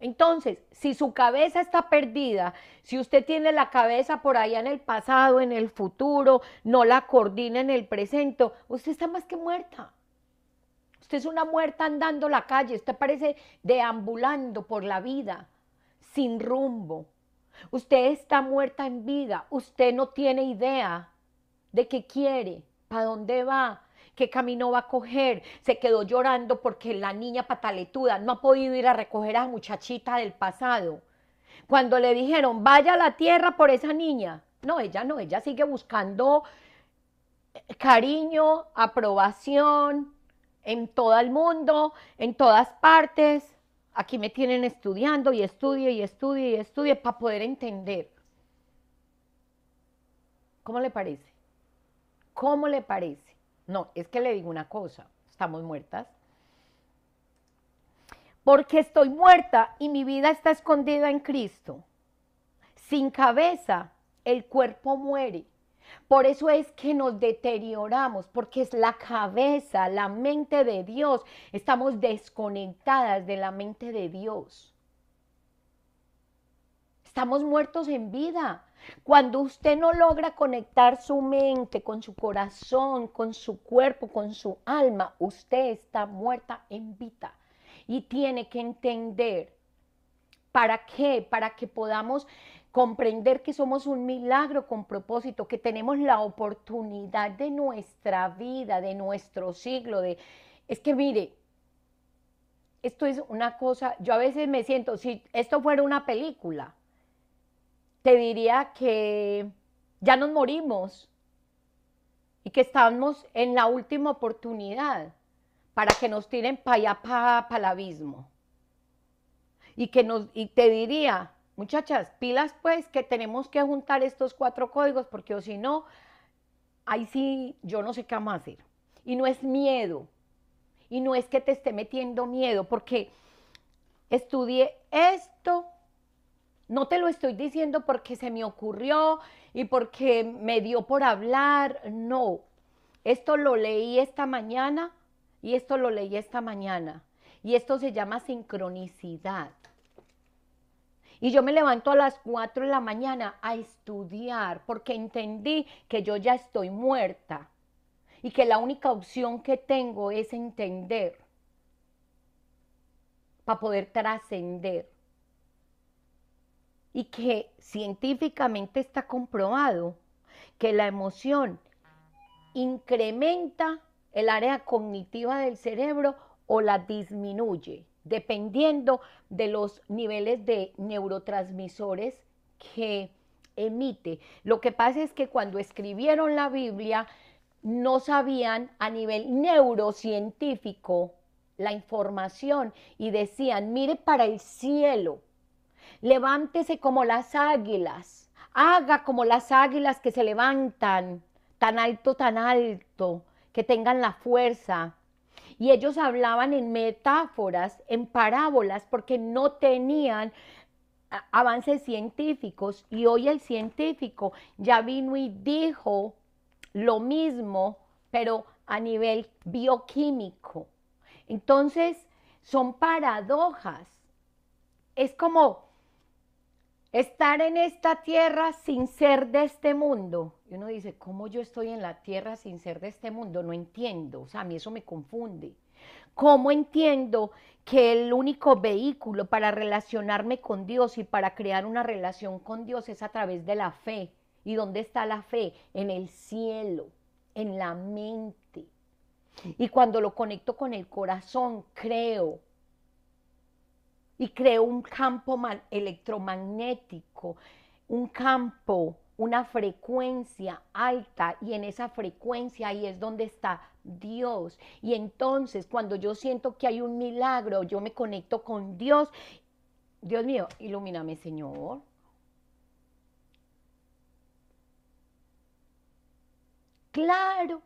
Entonces, si su cabeza está perdida, si usted tiene la cabeza por allá en el pasado, en el futuro, no la coordina en el presente, usted está más que muerta. Usted es una muerta andando la calle, usted parece deambulando por la vida, sin rumbo. Usted está muerta en vida, usted no tiene idea de qué quiere, para dónde va, qué camino va a coger. Se quedó llorando porque la niña pataletuda no ha podido ir a recoger a la muchachita del pasado. Cuando le dijeron, vaya a la tierra por esa niña. No, ella no, ella sigue buscando eh, cariño, aprobación en todo el mundo, en todas partes. Aquí me tienen estudiando y estudio y estudio y estudio para poder entender. ¿Cómo le parece? ¿Cómo le parece? No, es que le digo una cosa, estamos muertas. Porque estoy muerta y mi vida está escondida en Cristo. Sin cabeza, el cuerpo muere. Por eso es que nos deterioramos, porque es la cabeza, la mente de Dios. Estamos desconectadas de la mente de Dios. Estamos muertos en vida. Cuando usted no logra conectar su mente con su corazón, con su cuerpo, con su alma, usted está muerta en vida y tiene que entender para qué, para que podamos comprender que somos un milagro con propósito, que tenemos la oportunidad de nuestra vida, de nuestro siglo, de es que mire, esto es una cosa, yo a veces me siento, si esto fuera una película, te diría que ya nos morimos y que estamos en la última oportunidad para que nos tiren para allá, para pa el abismo. Y, que nos, y te diría, muchachas, pilas pues que tenemos que juntar estos cuatro códigos porque o si no, ahí sí yo no sé qué vamos hacer. Y no es miedo, y no es que te esté metiendo miedo porque estudié esto no te lo estoy diciendo porque se me ocurrió y porque me dio por hablar, no. Esto lo leí esta mañana y esto lo leí esta mañana. Y esto se llama sincronicidad. Y yo me levanto a las 4 de la mañana a estudiar porque entendí que yo ya estoy muerta y que la única opción que tengo es entender para poder trascender y que científicamente está comprobado que la emoción incrementa el área cognitiva del cerebro o la disminuye, dependiendo de los niveles de neurotransmisores que emite. Lo que pasa es que cuando escribieron la Biblia no sabían a nivel neurocientífico la información y decían, mire para el cielo, Levántese como las águilas. Haga como las águilas que se levantan tan alto, tan alto, que tengan la fuerza. Y ellos hablaban en metáforas, en parábolas, porque no tenían avances científicos. Y hoy el científico ya vino y dijo lo mismo, pero a nivel bioquímico. Entonces, son paradojas. Es como Estar en esta tierra sin ser de este mundo. Y uno dice, ¿cómo yo estoy en la tierra sin ser de este mundo? No entiendo, o sea, a mí eso me confunde. ¿Cómo entiendo que el único vehículo para relacionarme con Dios y para crear una relación con Dios es a través de la fe? ¿Y dónde está la fe? En el cielo, en la mente. Y cuando lo conecto con el corazón, creo, y creo un campo electromagnético, un campo, una frecuencia alta y en esa frecuencia ahí es donde está Dios. Y entonces cuando yo siento que hay un milagro, yo me conecto con Dios. Dios mío, ilumíname Señor. Claro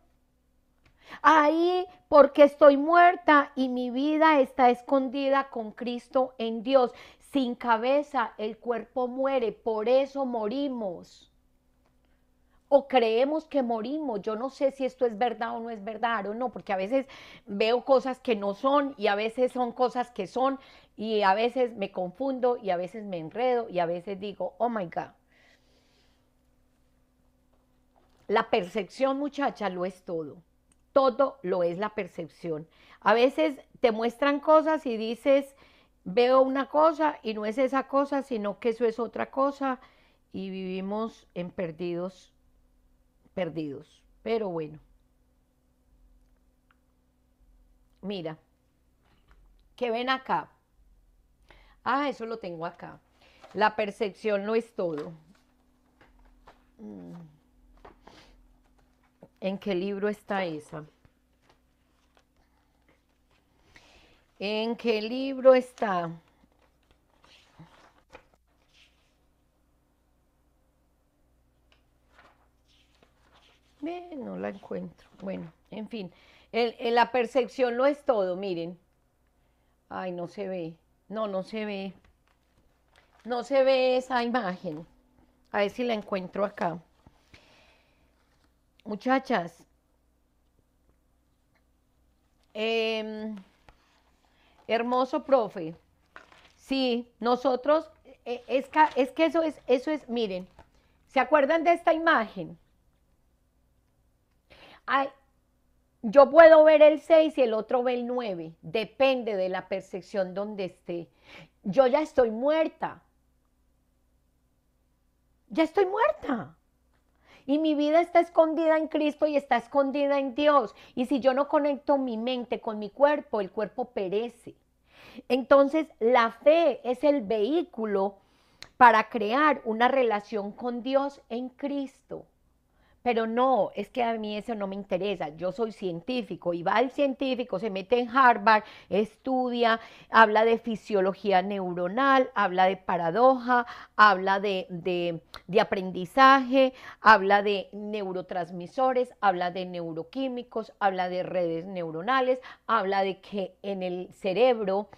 Ahí porque estoy muerta y mi vida está escondida con Cristo en Dios. Sin cabeza el cuerpo muere, por eso morimos. O creemos que morimos. Yo no sé si esto es verdad o no es verdad o no, porque a veces veo cosas que no son y a veces son cosas que son y a veces me confundo y a veces me enredo y a veces digo, oh my God. La percepción muchacha lo es todo todo lo es la percepción. A veces te muestran cosas y dices, veo una cosa y no es esa cosa, sino que eso es otra cosa y vivimos en perdidos, perdidos. Pero bueno, mira, ¿Qué ven acá. Ah, eso lo tengo acá. La percepción no es todo. Mm. ¿En qué libro está esa? ¿En qué libro está? no la encuentro. Bueno, en fin. la percepción no es todo, miren. Ay, no se ve. No, no se ve. No se ve esa imagen. A ver si la encuentro acá muchachas, em, hermoso profe, sí, nosotros, e, e, es, que, eso es, eso es, miren, ¿se acuerdan de esta imagen? Ay, yo puedo ver el 6 y el otro ve el 9, depende de la percepción donde esté. Yo ya estoy muerta. Ya estoy muerta. Y mi vida está escondida en Cristo y está escondida en Dios. Y si yo no conecto mi mente con mi cuerpo, el cuerpo perece. Entonces, la fe es el vehículo para crear una relación con Dios en Cristo. Pero no, es que a mí eso no me interesa. Yo soy científico y va el científico, se mete en Harvard, estudia, habla de fisiología neuronal, habla de paradoja, habla de, de aprendizaje, habla de neurotransmisores, habla de neuroquímicos, habla de redes neuronales, habla de que en el cerebro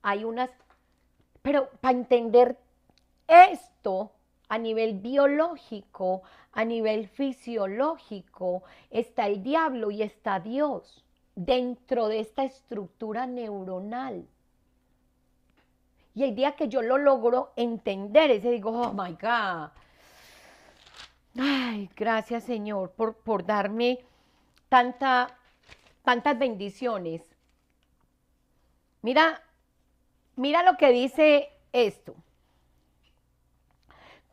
hay unas... Pero para entender esto a nivel biológico a nivel fisiológico, está el diablo y está Dios dentro de esta estructura neuronal. Y el día que yo lo logro entender, ese digo, oh my God, ay, gracias Señor por, darme tanta, tantas bendiciones. Mira, mira lo que dice esto.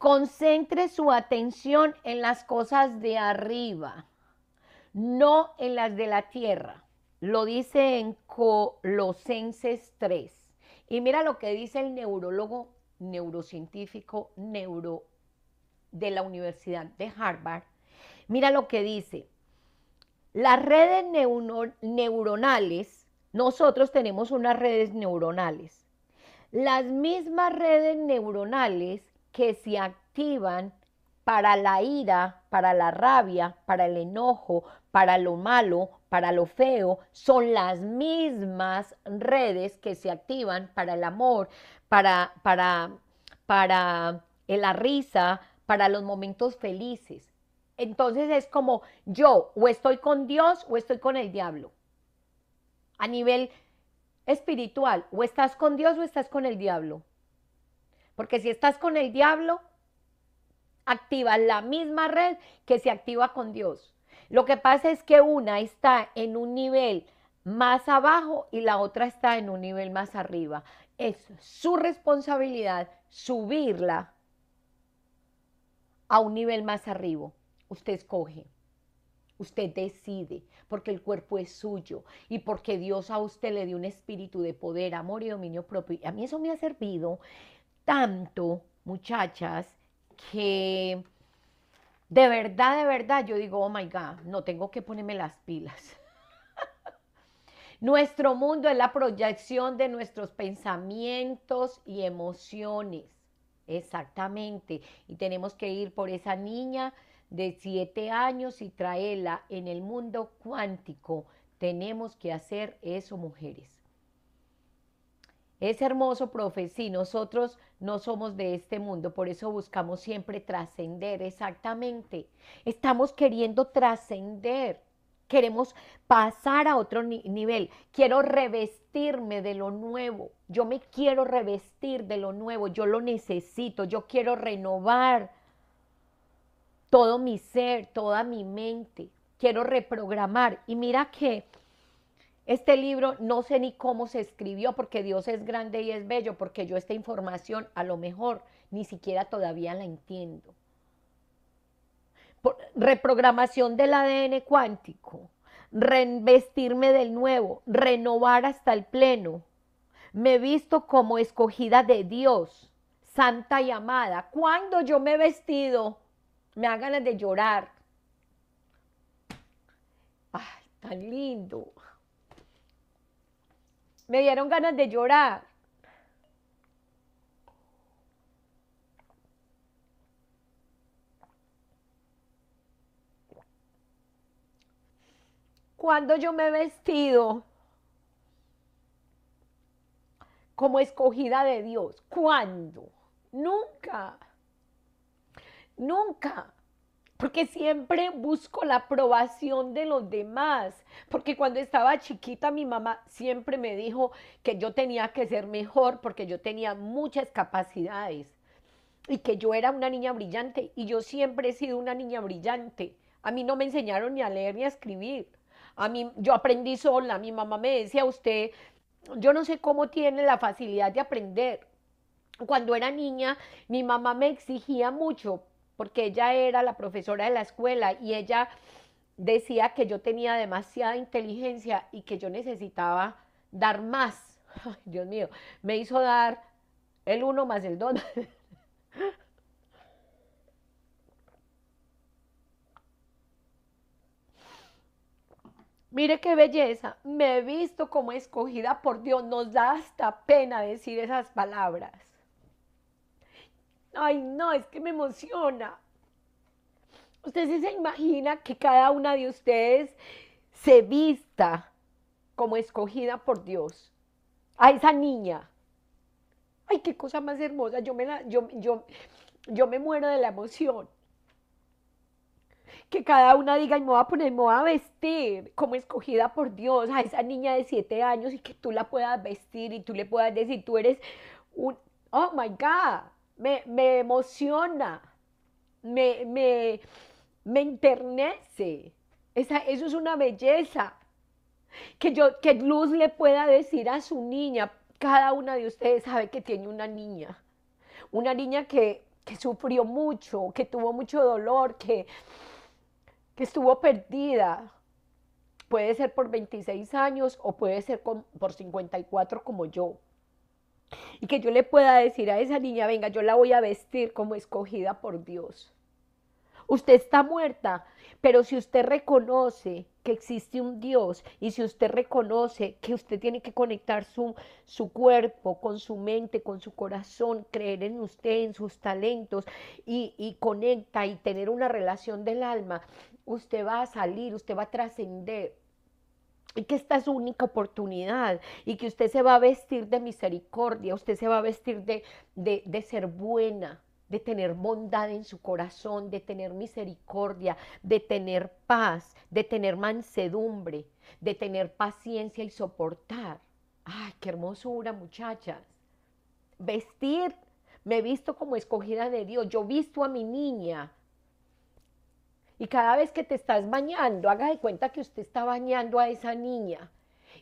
Concentre su atención en las cosas de arriba, no en las de la tierra. Lo dice en Colosenses 3. Y mira lo que dice el neurólogo neurocientífico neuro de la Universidad de Harvard. Mira lo que dice. Las redes neuronales, nosotros tenemos unas redes neuronales. Las mismas redes neuronales que se activan para la ira, para la rabia, para el enojo, para lo malo, para lo feo, son las mismas redes que se activan para el amor, para, para, para eh, la risa, para los momentos felices. Entonces es como yo o estoy con Dios o estoy con el diablo. A nivel espiritual, o estás con Dios o estás con el diablo. Porque si estás con el diablo, activa la misma red que se activa con Dios. Lo que pasa es que una está en un nivel más abajo y la otra está en un nivel más arriba. Es su responsabilidad subirla a un nivel más arriba. Usted escoge, usted decide, porque el cuerpo es suyo y porque Dios a usted le dio un espíritu de poder, amor y dominio propio. Y a mí eso me ha servido tanto, muchachas, que de verdad, de verdad, yo digo, oh my God, no tengo que ponerme las pilas. Nuestro mundo es la proyección de nuestros pensamientos y emociones. Exactamente. Y tenemos que ir por esa niña de siete años y traerla en el mundo cuántico. Tenemos que hacer eso, mujeres. Es hermoso, profe, sí, nosotros no somos de este mundo, por eso buscamos siempre trascender, exactamente. Estamos queriendo trascender, queremos pasar a otro nivel, quiero revestirme de lo nuevo, yo me quiero revestir de lo nuevo, yo lo necesito, yo quiero renovar todo mi ser, toda mi mente, quiero reprogramar. Y mira que este libro no sé ni cómo se escribió porque Dios es grande y es bello, porque yo esta información a lo mejor ni siquiera todavía la entiendo. reprogramación del ADN cuántico, revestirme del nuevo, renovar hasta el pleno. Me he visto como escogida de Dios, santa y amada. Cuando yo me he vestido, me da ganas de llorar. Ay, tan lindo. Me dieron ganas de llorar. Cuando yo me he vestido como escogida de Dios. ¿Cuándo? Nunca. Nunca porque siempre busco la aprobación de los demás, porque cuando estaba chiquita mi mamá siempre me dijo que yo tenía que ser mejor porque yo tenía muchas capacidades y que yo era una niña brillante y yo siempre he sido una niña brillante. A mí no me enseñaron ni a leer ni a escribir. A mí yo aprendí sola, mi mamá me decía, "Usted yo no sé cómo tiene la facilidad de aprender." Cuando era niña, mi mamá me exigía mucho porque ella era la profesora de la escuela y ella decía que yo tenía demasiada inteligencia y que yo necesitaba dar más. Dios mío, me hizo dar el uno más el dos. Mire qué belleza, me he visto como escogida por Dios, nos da hasta pena decir esas palabras. Ay, no, es que me emociona. Usted se imagina que cada una de ustedes se vista como escogida por Dios. A esa niña. Ay, qué cosa más hermosa. Yo me, yo, yo, yo me muero de la emoción. Que cada una diga, y me voy a poner, me voy a vestir como escogida por Dios a esa niña de siete años y que tú la puedas vestir y tú le puedas decir, tú eres un, oh my God, me, emociona, me, me, me internece. Esa, eso es una belleza. Que, yo, que Luz le pueda decir a su niña, cada una de ustedes sabe que tiene una niña, una niña que, que sufrió mucho, que tuvo mucho dolor, que, que estuvo perdida. Puede ser por 26 años o puede ser por 54 como yo. Y que yo le pueda decir a esa niña, venga, yo la voy a vestir como escogida por Dios. Usted está muerta, pero si usted reconoce que existe un Dios y si usted reconoce que usted tiene que conectar su, su, cuerpo con su mente, con su corazón, creer en usted, en sus talentos y, y conecta y tener una relación del alma, usted va a salir, usted va a trascender y que esta es su única oportunidad y que usted se va a vestir de misericordia, usted se va a vestir de, ser buena, de tener bondad en su corazón, de tener misericordia, de tener paz, de tener mansedumbre, de tener paciencia y soportar. Ay, qué hermosura, muchachas. Vestir, me he visto como escogida de Dios. Yo visto a mi niña y cada vez que te estás bañando, haga de cuenta que usted está bañando a esa niña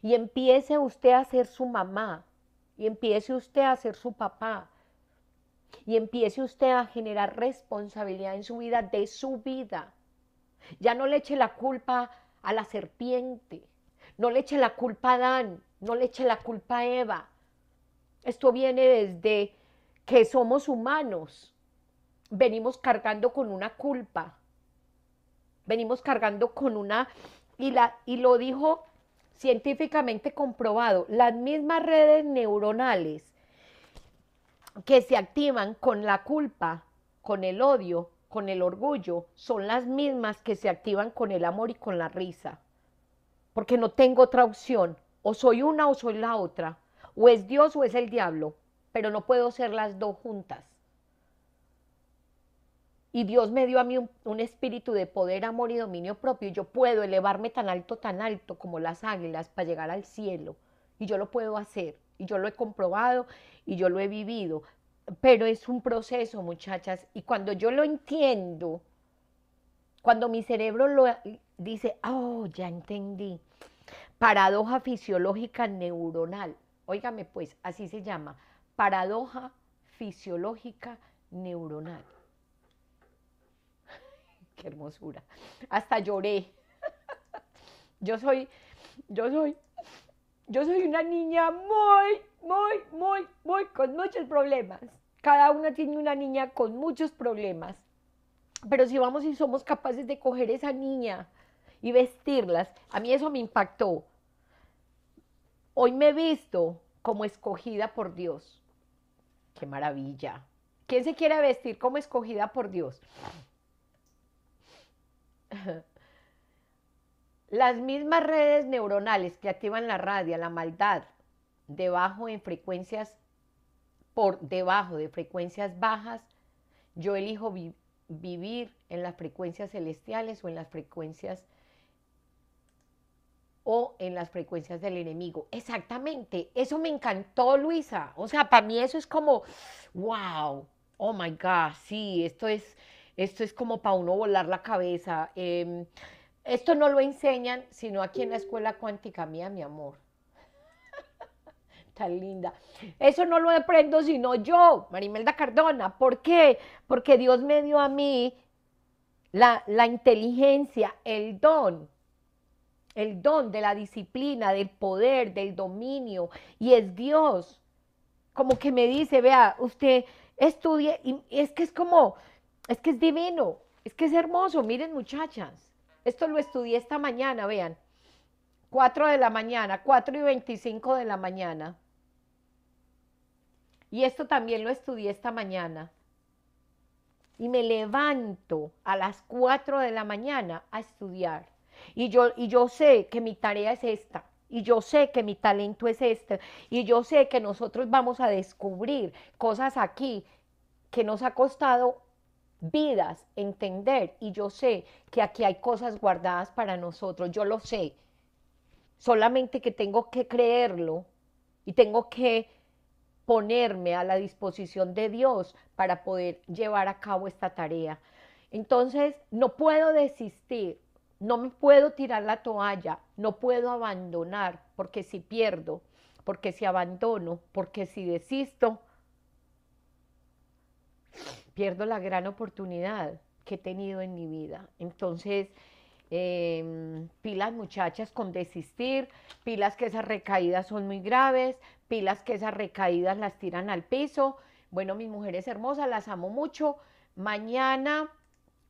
y empiece usted a ser su mamá y empiece usted a ser su papá y empiece usted a generar responsabilidad en su vida, de su vida. Ya no le eche la culpa a la serpiente, no le eche la culpa a Dan. no le eche la culpa a Eva. Esto viene desde que somos humanos, venimos cargando con una culpa venimos cargando con una, y, la, y lo dijo científicamente comprobado, las mismas redes neuronales que se activan con la culpa, con el odio, con el orgullo, son las mismas que se activan con el amor y con la risa. Porque no tengo otra opción, o soy una o soy la otra, o es Dios o es el diablo, pero no puedo ser las dos juntas. Y Dios me dio a mí un, espíritu de poder, amor y dominio propio. Y yo puedo elevarme tan alto, tan alto como las águilas para llegar al cielo. Y yo lo puedo hacer. Y yo lo he comprobado y yo lo he vivido. Pero es un proceso, muchachas. Y cuando yo lo entiendo, cuando mi cerebro lo dice, oh, ya entendí. Paradoja fisiológica neuronal. Óigame pues, así se llama. Paradoja fisiológica neuronal qué hermosura. Hasta lloré. Yo soy, yo soy, yo soy una niña muy, muy, muy, muy, con muchos problemas. Cada una tiene una niña con muchos problemas. Pero si vamos y somos capaces de coger esa niña y vestirlas, a mí eso me impactó. Hoy me he visto como escogida por Dios. Qué maravilla. ¿Quién se quiere vestir como escogida por Dios? Las mismas redes neuronales que activan la rabia, la maldad, debajo en frecuencias, por debajo de frecuencias bajas, yo elijo vivir en las frecuencias celestiales o en las frecuencias o en las frecuencias del enemigo. Exactamente, eso me encantó, Luisa. O sea, para mí eso es como, wow, oh my God, sí, esto es, esto es como para uno volar la cabeza. Em, esto no lo enseñan, sino aquí en la escuela cuántica mía, mi amor. Tan linda. Eso no lo aprendo sino yo, Marimelda Cardona. ¿Por qué? Porque Dios me dio a mí la, la inteligencia, el don, el don de la disciplina, del poder, del dominio. Y es Dios. Como que me dice, vea, usted estudie, y es que es como, es que es divino, es que es hermoso. Miren muchachas, esto lo estudié esta mañana, vean. 4 de la mañana, 4 y 25 de la mañana. Y esto también lo estudié esta mañana. Y me levanto a las 4 de la mañana a estudiar. Y yo, y yo sé que mi tarea es esta. Y yo sé que mi talento es este. Y yo sé que nosotros vamos a descubrir cosas aquí que nos ha costado vidas, entender, y yo sé que aquí hay cosas guardadas para nosotros, yo lo sé, solamente que tengo que creerlo y tengo que ponerme a la disposición de Dios para poder llevar a cabo esta tarea. Entonces, no puedo desistir, no me puedo tirar la toalla, no puedo abandonar, porque si pierdo, porque si abandono, porque si desisto, pierdo la gran oportunidad que he tenido en mi vida. Entonces, em, pilas muchachas con desistir, pilas que esas recaídas son muy graves, pilas que esas recaídas las tiran al piso. Bueno, mis mujeres hermosas, las amo mucho. Mañana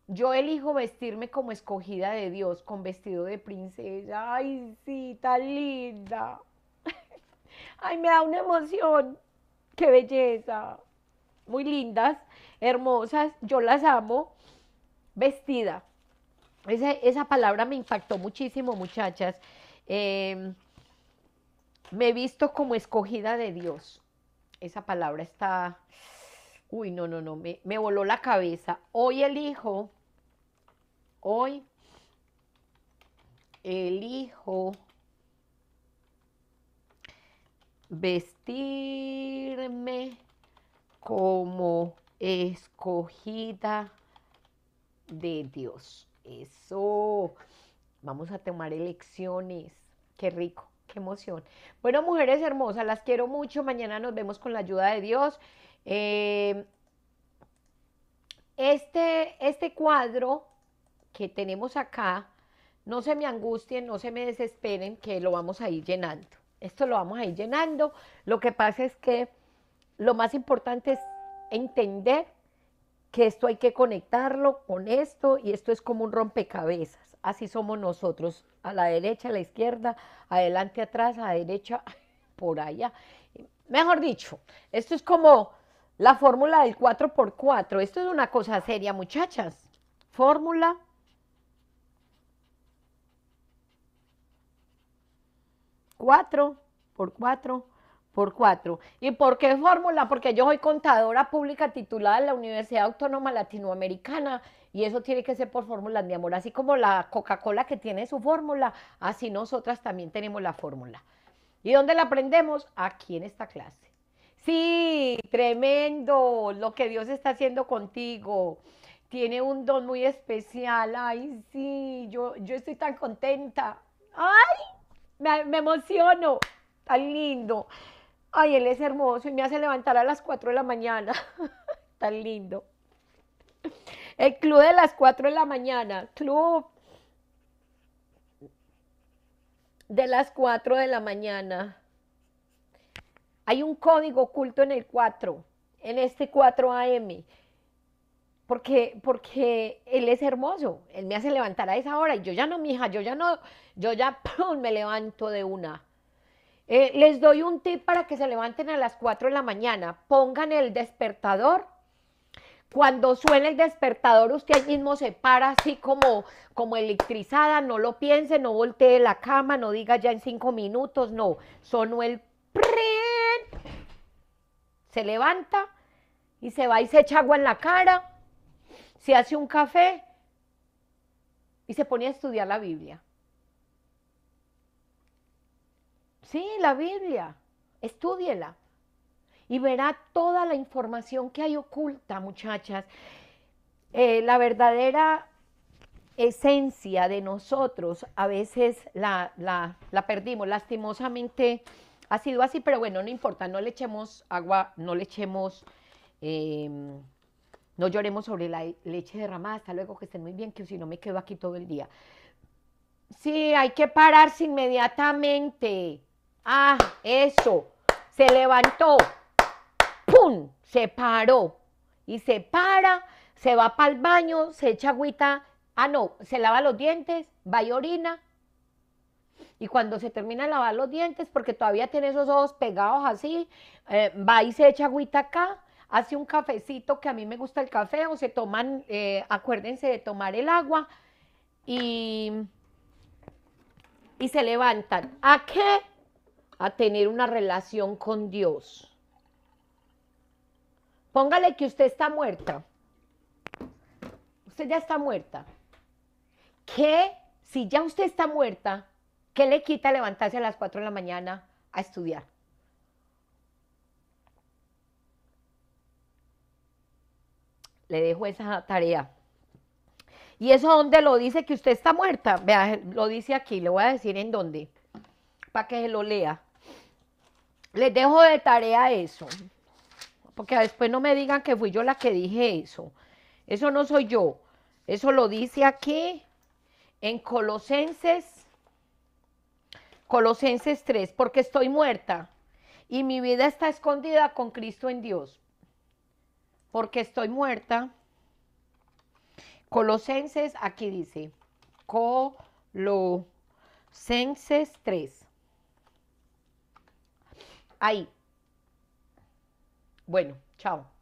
yo elijo vestirme como escogida de Dios, con vestido de princesa. Ay, sí, tan linda. Ay, me da una emoción. Qué belleza. Muy lindas hermosas, yo las amo, vestida. Esa, palabra me impactó muchísimo, muchachas. Em, me he visto como escogida de Dios. Esa palabra está... Uy, no, no, no, me, me voló la cabeza. Hoy elijo, hoy elijo vestirme como escogida de Dios. Eso, vamos a tomar elecciones. Qué rico, qué emoción. Bueno, mujeres hermosas, las quiero mucho. Mañana nos vemos con la ayuda de Dios. Eh, este, este cuadro que tenemos acá, no se me angustien, no se me desesperen, que lo vamos a ir llenando. Esto lo vamos a ir llenando. Lo que pasa es que lo más importante es entender que esto hay que conectarlo con esto y esto es como un rompecabezas. Así somos nosotros, a la derecha, a la izquierda, adelante, atrás, a la derecha, por allá. Mejor dicho, esto es como la fórmula del 4x4. Esto es una cosa seria, muchachas. Fórmula 4 por 4 por cuatro. ¿Y por qué fórmula? Porque yo soy contadora pública titulada de la Universidad Autónoma Latinoamericana y eso tiene que ser por fórmula, mi amor. Así como la Coca-Cola que tiene su fórmula, así nosotras también tenemos la fórmula. ¿Y dónde la aprendemos? Aquí en esta clase. Sí, tremendo lo que Dios está haciendo contigo. Tiene un don muy especial. Ay, sí, yo, yo estoy tan contenta. Ay, me, me emociono. Tan lindo. Ay, él es hermoso y me hace levantar a las 4 de la mañana. Tan lindo. El club de las 4 de la mañana. Club de las 4 de la mañana. Hay un código oculto en el 4, en este 4 AM. Porque, porque él es hermoso, él me hace levantar a esa hora y yo ya no, mija, yo ya no, yo ya me levanto de una. Eh, les doy un tip para que se levanten a las 4 de la mañana. Pongan el despertador. Cuando suene el despertador, usted mismo se para así como, como electrizada, no lo piense, no voltee la cama, no diga ya en cinco minutos, no. Sonó el prin, se levanta y se va y se echa agua en la cara, se hace un café y se pone a estudiar la Biblia. Sí, la Biblia, estúdiela y verá toda la información que hay oculta, muchachas. Eh, la verdadera esencia de nosotros a veces la, perdimos, lastimosamente ha sido así, pero bueno, no importa, no le echemos agua, no le echemos, em, no lloremos sobre la leche derramada, hasta luego que estén muy bien, que si no me quedo aquí todo el día. Sí, hay que pararse inmediatamente. Ah, eso. Se levantó. ¡Pum! Se paró. Y se para, se va para el baño, se echa agüita. Ah, no, se lava los dientes, va y orina. Y cuando se termina de lavar los dientes, porque todavía tiene esos ojos pegados así, eh, va y se echa agüita acá, hace un cafecito, que a mí me gusta el café, o se toman, eh, acuérdense de tomar el agua, y, y se levantan. ¿A qué? a tener una relación con Dios. Póngale que usted está muerta. Usted ya está muerta. ¿Qué? Si ya usted está muerta, ¿qué le quita levantarse a las 4 de la mañana a estudiar? Le dejo esa tarea. ¿Y eso dónde lo dice que usted está muerta? Vea, lo dice aquí, le voy a decir en dónde para que se lo lea. Les dejo de tarea eso, porque después no me digan que fui yo la que dije eso. Eso no soy yo. Eso lo dice aquí en Colosenses, Colosenses 3, porque estoy muerta y mi vida está escondida con Cristo en Dios. Porque estoy muerta. Colosenses, aquí dice, Colosenses 3 ahí. Bueno, chao.